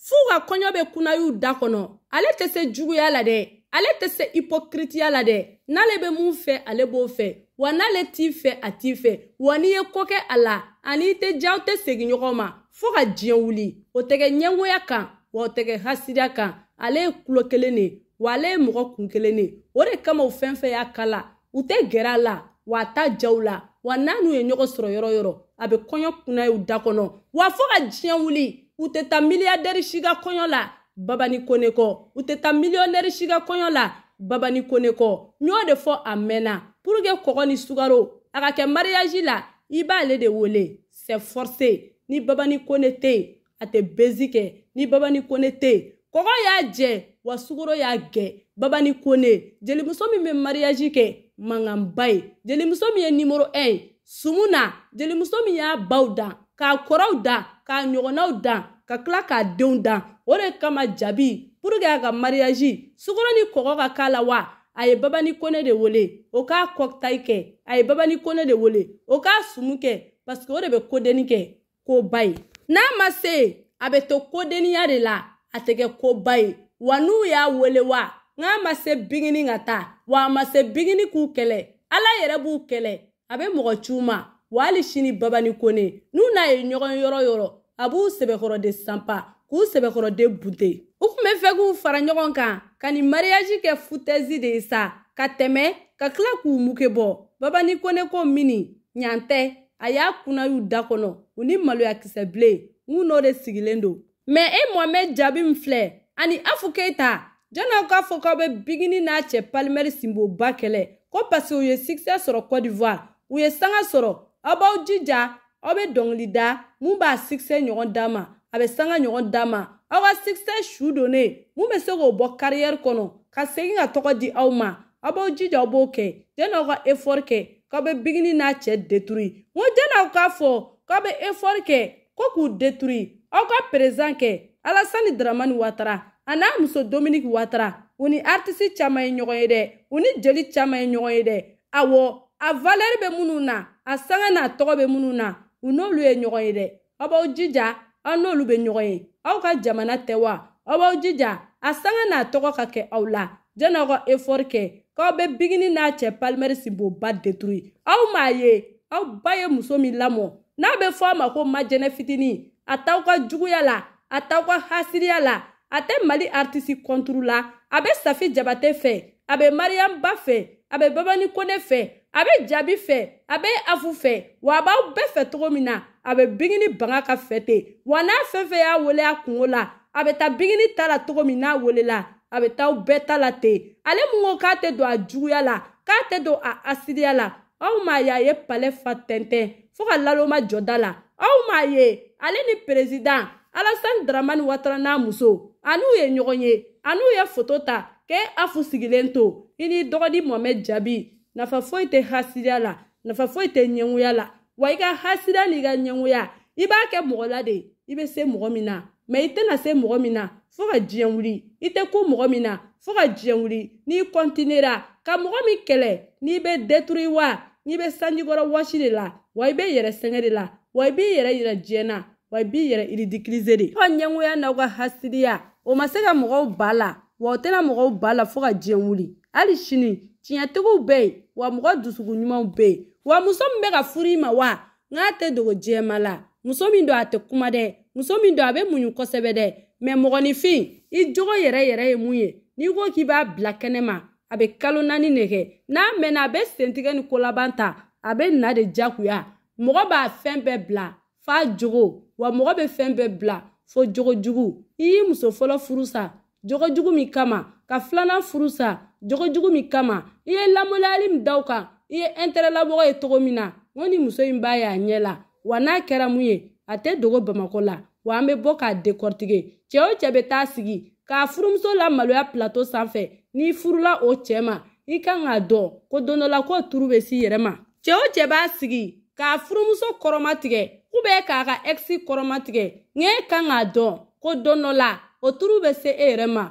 fuu ka kɔɲɔ be kunna y'u da kɔnɔ ale tɛ se juguya la dɛ ale tɛ se hipokiritiya la dɛ n'ale bɛ mun fɛ ale b'o fɛ wa n'ale t'i fɛ a t'i fɛ wa n'i ye ko kɛ a la ani i tɛ diya aw tɛ segin ɲɔgɔn ma fɔɔ ka diɲɛ wuli o tɛ kɛ ɲɛngoya kan wa o tɛ kɛ hasidiya kan ale ye kulo kelen de wa ale ye mɔgɔ kun kelen de o de kama u fɛn fɛn y'a kala u tɛ gɛrɛ a la wa a ta jaw la wa n'a n'u ye ɲɔgɔn sɔrɔ yɔrɔ yɔrɔ a bɛ kɔɲɔ kunna ye u da kɔnɔ wa fɔɔ ka diɲɛ wuli u tɛ ta miliyadɛri si ka kɔɲɔ la babani kone kɔ u tɛ taa miliyɔnɛri si ka kɔɲɔ la babani kone kɔ n y'o de fɔ a mɛnna pour que kɔgɔ ni sugaro a ka kɛ mariyaji la i b'ale de wele c'est forcé ni babani kone tɛ yen a tɛ bezi kɛ ni babani kone tɛ yen kɔgɔ y'a jɛ wa sugoro y'a gɛ babani kone jelimuso min bɛ mariyaji kɛ mankanba ye jelimuso min ye nimoro 1 ye sumu na jelimuso min y'a baw dan k'a kɔrɔw dan k'a ɲɔgɔnnaw dan ka tila k'a denw dan o de kama jaabi puruke a ka mariyaji sugoro ni kɔgɔ ka k'a la wa a ye babani kone de wele o k'a kɔktayi kɛ a ye babani kone de wele o k'a sumu kɛ parsike o de be kodenni kɛ ko ba ye n'a ma se a be to kodenniya de la a tɛ kɛ ko ba ye wa n'u y'a wele wa n'a ma se bigini ka taa wa a ma se bigini k'u kɛlɛ ala yɛrɛ b'u kɛlɛ a be mɔgɔ ciw ma wa hali sini babani kone n'u n'a ye ɲɔgɔn yɔrɔ yɔrɔ a b'u sɛbɛkɔrɔ de sanpa k'u sɛbɛkɔrɔden bunte u kun bɛ fɛ k'u fara ɲɔgɔn kan ka nin mariyaji kɛ futɛzi de ye sa ka tɛmɛ ka tila k'u muke bɔ babani kone ko mini ɲantɛ a y'a kunna y'u da kɔnɔ u ni maloyakisɛ bilen n'u n'o de sigilen don mɛ e mɔmɛ jaabi min filɛ ani afu keyita jɔnaw k'a fɔ k'aw bɛ bigini n'a cɛ palimɛri sinboba kɛlɛ ko parce u ye sikisɛ sɔrɔ cote d'ivoire u ye sanga sɔrɔ aw b'aw jija aw bɛ dɔnkili da mun b'a sikisɛ ɲɔgɔn d'a ma a bɛ sanga ɲɔgɔn d'a ma aw ka sikisɛ su donnen mun bɛ se k'o bɔ kariyɛri kɔnɔ ka segin ka tɔgɔ di aw ma aw b'aw jija aw b'o kɛ jani aw ka efɔri kɛ k'aw bɛ bigini n'a cɛ deturi n ko jani aw k'a fɔ k'aw bɛ efɔri kɛ ko k'u deturi aw ka perezan kɛ alasani daramani watara a n'a muso dominiki watara u ni aritisi caaman ye ɲɔgɔn ye dɛ u ni jeli caaman ye ɲɔgɔn ye dɛ awɔ a valɛri be minnu na a sanga n'a tɔgɔ be minnu na u n'olu ye ɲɔgɔn ye dɛ aw b'aw jija aw n'olu bɛ ɲɔgɔn ye aw ka jamana tɛ wa aw b'aw jija a sanga n'a tɔgɔ ka kɛ aw la janni aw ka effort kɛ k'aw bɛ bigini n'a cɛ palimɛri sinboba detruit aw m'a ye aw ba ye muso min lamɔ n'a bɛ fɔ a ma ko majɛnɛ fitinin a t'aw ka juguya la a t'aw ka hasiriya la a tɛ mali artisi kɔnturu la a bɛ safi jabate fɛ a bɛ mariam ba fɛ a bɛ babani kone fɛ a bɛ jaabi fɛ a bɛ afu fɛ wa a b'aw bɛɛ fɛ togo min na a bɛ bigini banga ka fɛ ten wa n'a fɛn fɛn y'a wele a kungo la a bɛ taa bigini ta la cogo min n'a welela a bɛ taa aw bɛɛ ta la ten ale mun ko k'a tɛ don a juguya la k'a tɛ don a asidiya la aw m'a ye a ye pale fa tɛntɛn fɔɔ ka laloma jɔda la aw m'a ye ale ni perezidan alasani daramani watara n'a muso an'u ye ɲɔgɔn ye an'u ye foto ta k'e afu sigilen to i n'i dɔgɔdi mɔmɛ jaabi nafa foyi tɛ hasidiya la nafa foyi tɛ ɲɛngoya la wa i ka hasida n'i ka ɲɛngoya i b'a kɛ mɔgɔ la de i bɛ se mɔgɔ min na mɛ i tɛna se mɔgɔ min na fɔɔ ka diɲɛ wuli i tɛ ko mɔgɔ min na fɔɔ ka diɲɛ wuli n'i kɔntinera ka mɔgɔ min kɛlɛ n'i bɛ deturi wa n'i bɛ sanjikɔrɔ wɔsi de la wa i bɛ yɛrɛ sɛgɛ de la wa i b'i yɛrɛ yira diɲɛ na wa i b'i yɛrɛ iridikilize de ka ɲɛngoya n'aw ka hasidiya o ma se ka mɔgɔw ba la wa o tɛna mɔgɔw ba la fɔɔ ka diɲɛ wuli hali sini tiɲɛtigiw bɛ yen wa mɔgɔ dusugu ɲumanw bɛ yen wa muso min bɛ ka furu i ma wa n k'a tɛ dogo jɛma la muso min don a tɛ kuma dɛ muso min don a bɛ muɲu kosɛbɛ dɛ mɛ mɔgɔninfin i jogo yɛrɛ yɛrɛ ye mun ye n'i ko k'i b'a bila kɛnɛma a bɛ kalo naani de kɛ n'a mɛnna a bɛ sentigɛ ni kolaban ta a bɛ na de diyagoya mɔgɔ b'a fɛn bɛɛ bila f'a jogo wa mɔgɔ bɛ fɛn bɛɛ bila fo jogojugu i y'i muso fɔlɔ furu sa jogojugu min kama ka filanan furu sa jogojugu min kama i ye lamolayali min daw kan i ye ɛntɛrɛ labɔgɔ ye togo min na ŋo ni muso in b'a y'a ɲɛ la wa n'a kɛra mun ye a tɛ dogo bamakɔ la wa an be bɔ k'a dekɔritige cɛɛ o cɛɛ be taa sigi k'a furumuso la maloya pilato sanfɛ n'i furula o cɛɛ ma i kan k'a dɔn ko don dɔ la k'o turu be s'i yɛrɛ ma cɛɛ o cɛɛ b'a sigi k'a furumuso kɔrɔmatigɛ ubɛ k'a ka ɛgisi kɔrɔmatigɛ ŋ'e kan k'a dɔn ko don dɔ la o turu be se e yɛrɛ ma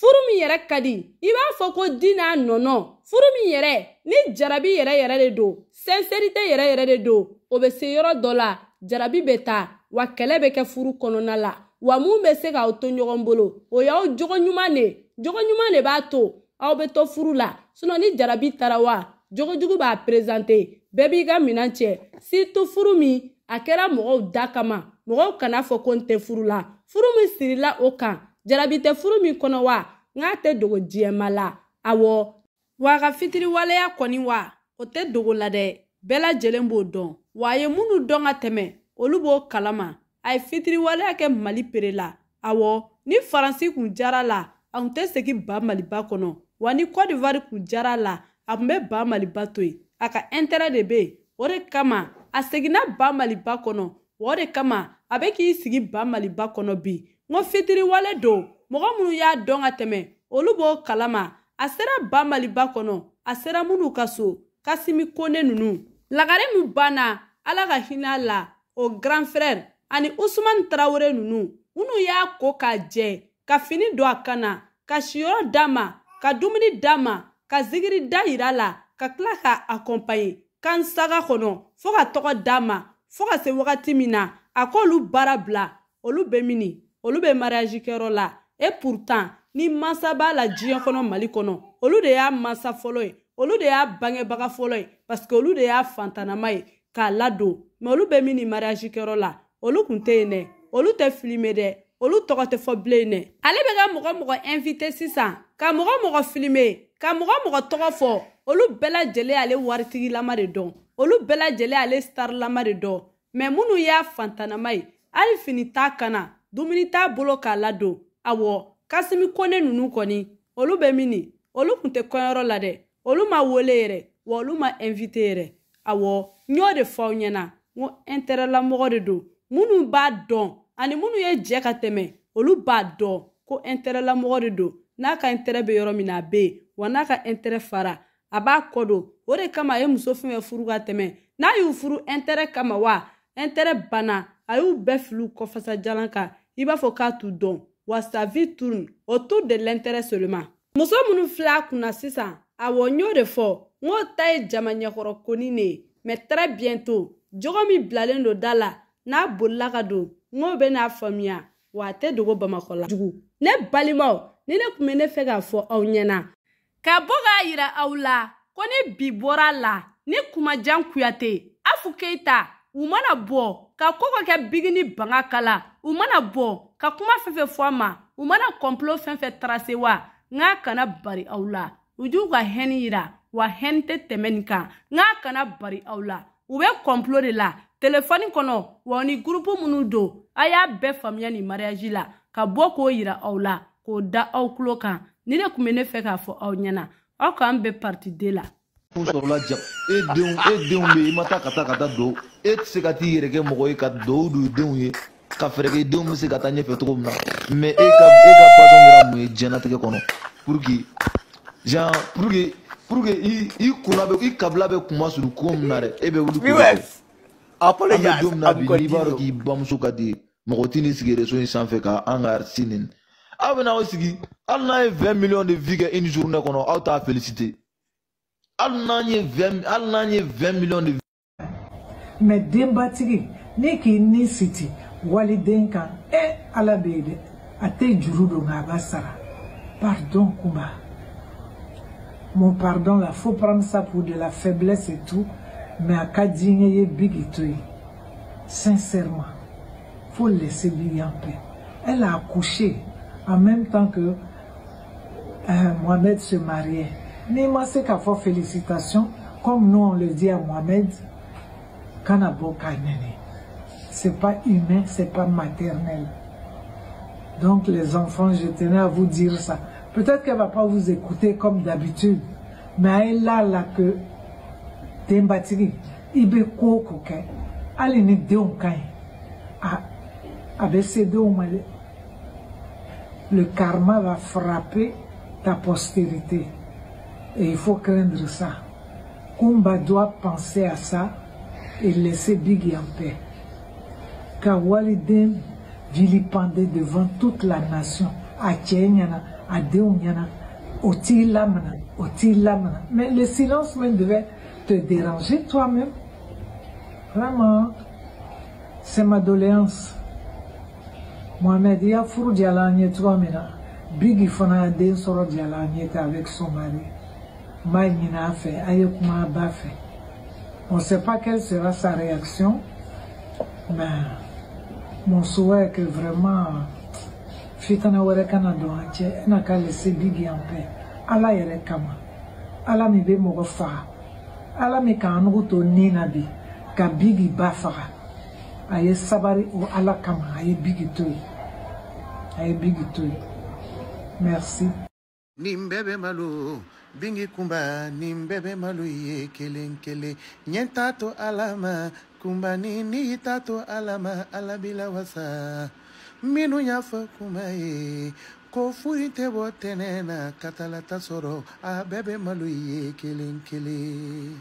furu min yɛrɛ ka di i b'a fɔ ko di n'a nɔnɔ furu min yɛrɛ ni jarabi yɛrɛ yɛrɛ de don sɛnsɛrite yɛrɛ yɛrɛ de don o bɛ se yɔrɔ dɔ la jarabi bɛ taa wa kɛlɛ bɛ kɛ furu kɔnɔna la wa mun bɛ se k'aw to ɲɔgɔn bolo o y'aw jogo ɲuman de jogo ɲuman de b'a to aw bɛ to furu la sinɔn ni jarabi taara wa jogojugu b'a perezante bɛɛ b'i ka minan cɛ situ furu min a kɛra mɔgɔw da kama mɔgɔw kana fɔ ko n tɛ furu la furu min sirila o kan jarabi tɛ furu min kɔnɔ wa n k'a tɛ dogo diɲɛma la awɔ wa ka fitiriwaleya kɔni wa o tɛ dogo la dɛ bɛɛ lajɛlen b'o dɔn wa a ye minnu dɔn ka tɛmɛ olu b'o kalama a ye fitiriwaleya kɛ mali pere la awɔ ni faransi kun jara la a tun tɛ segin ba maliba kɔnɔ wa ni kɔdiwari kun jara la a tun bɛ ba maliba to yen a ka ɛntɛrɛ de bɛ yen o de kama a seginna ba maliba kɔnɔ wa o de kama a bɛ k'i sigi ba maliba kɔnɔ bi n ko fitiriwale don mɔgɔ minnu y'a dɔn ka tɛmɛ olu b'o kalama a sera ba maliba kɔnɔ a sera minnu ka so kasimi kone ninnu lagare min banna ala ka hinɛ la o grand frère ani Usman tarawele ninnu minnu y'a ko k'a jɛ ka fini don a kan na ka siyɔrɔ d'a ma ka dumuni d'a ma ka zigiri da yira la ka tila k'a accompagner kan kɔnɔ fɔɔ ka tɔgɔ d'a ma fɔɔ ka se wagati min na a k'olu baara bila olu be mini olu bɛ mariage kɛyɔrɔ la e pourtant ni mansa b'a la diɲɛ kɔnɔ mali kɔnɔ olu de y'a mansa fɔlɔ ye olu de y'a bangebaga fɔlɔ ye parsike olu de y'a fantanama ye k'a ladon ma olu bɛ min ni mariage kɛyɔrɔ la olu kun tɛ yen dɛ olu tɛ filime dɛ olu tɔgɔ tɛ fɔ bilen dɛ ale bɛ ka mɔgɔ mɔgɔ invité sisan ka mɔgɔ mɔgɔ filime ka mɔgɔ mɔgɔ tɔgɔ fɔ olu bɛɛ lajɛlen ale waritigilama de dɔn olu bɛɛ lajɛlen ale starilama de dɔn mɛ minnu y'a fantanama ye hali fini t'a kana dumuni t'a bolo k'a ladon awɔ kasimi kone nunu kɔni olu bɛ min ni olu kun tɛ kɔɲɔyɔrɔ la dɛ olu ma wele yɛrɛ wa olu ma ɛnvite yɛrɛ awɔ n y'o de fɔ aw ɲɛna n ko ɛntɛrɛlamɔgɔ de don minnu b'a dɔn ani minnu ye jɛ ka tɛmɛ olu b'a dɔn ko ɛntɛrɛlamɔgɔ de don n'a ka ɛntɛrɛ bɛ yɔrɔ min na a bɛ yen wa n'a ka ɛntɛrɛ fara a b'a kɔ don o de kama a ye muso fɛn fɛn furu ka tɛmɛ n'a y'u furu ɛntɛrɛ kama wa ɛntɛrɛ banna a y'u bɛɛ fili u kan i b'a fɔ k'a t'u dɔn wa sa vie tourne autour de l'intérêt seulement muso minnu fil'a kunna sisan awɔ n y'o de fɔ n k'o ta ye jama ɲɛkɔrɔ koni ne ye mais très bientôt jogo min bilalen don da la n'a bolila ka don n k'o bɛ n'a faamuya wa a tɛ dogo bamakɔ la jugu ne balimaw ni ne kun bɛ ne fɛ k'a fɔ aw ɲɛna ka bɔ k'a yira aw la ko ni bi bɔra a la ni kumajan kuyate afu keita u mana bɔ ka koko kɛ bigi ni kala u mana bɔ ka kuma fɛn fɛn fɔ a ma u mana kɔnpulo fɛn tarase wa n'a kana bari aw la u y'u ka hɛni yira wa hɛni tɛ tɛmɛ nin kan n'a kana bari aw la u bɛ kɔnpulo de la telefɔni kɔnɔ wa ni gurupu minnu don a y'a bɛɛ faamuya nin mariyaji la ka bɔ k'o yira aw la k'o da aw tulo kan ni de tun bɛ ne fɛ k'a fɔ aw ɲɛna aw k'an bɛn pariti la ko sɔrɔla ja e denw e denw bɛ yen i ma taa ka taa ka taa don e tɛ se ka t'i yɛrɛ kɛ mɔgɔ ye ka dugawu don i denw ye ka fɛɛrɛ kɛ i denw bɛ se ka taa ɲɛfɛ cogo min na mɛ e ka e ka pasɔn kɛra mun ye diɲɛlatigɛ kɔnɔ pour que genre pour que pour que i i kunna bɛ i kabila bɛ kuma surun ko min na dɛ e bɛ wuli k'o fɔ an bɛ don min na bi n'i b'a dɔn k'i bamuso ka di mɔgɔ t'i n'i sigi reso in sanfɛ ka an ka si nin aw bɛ n'aw sigi hali n'a ye vingt millions de vie kɛ une journée kɔnɔ aw ah, t'a féliciter. Allah n'an 20 hali de. ni ni city, waliden kan e ala bɛ a juru pardon kuma mon pardon la faut prendre ça pour de la faiblesse et tout mais à ye sincèrement faut laisser lui en paix elle a accouché en même temps que euh, Mohamed se mariait n'i c'est qu'à fort félicitations, comme nous on le dit à Mohamed c'est pas humain c'est pas maternel donc les enfants je tenais à vous dire ça peut-être qu'elle va pas vous écouter comme d'habitude mais a là la que ibeko le karma va frapper ta postérité et il faut craindre ça. Kumba doit penser à ça et laisser Biggie en paix. Car Walidem vilipendait devant toute la nation. à Adeunyana, au Lamana, Mais le silence même devait te déranger toi-même. Vraiment, c'est ma doléance. Mohamed Yafour Dialanye toi maintenant. Biggie Fana Adeu Soro avec son mari. m'a ɲin'a fɛ a ye kuma ba fɛ on sait pas quelle sera sa réaction mais mon souhait est que vraiment fitana wɛrɛ kana don an cɛ ɛna e ka lese bigi an pɛ ala yɛrɛ kama ala min bɛ mɔgɔ faga ala min k'an nugu to nin na bi ka bigi ba faga a ye sabari o ala kama a ye bigi to ye a ye bigi to ye merci nin bɛɛ bɛ malo bingi kunba nin bɛɛ bɛ malo ye kelen kelen ɲɛ t'a to ala ma kunba ni n'i t'a to ala ma ala b'i la wasa minnu y'a fɔ kunba ye ko foyi tɛ bɔ tɛnɛ na ka taa lata sɔrɔ a bɛɛ bɛ malo ye kelen kelen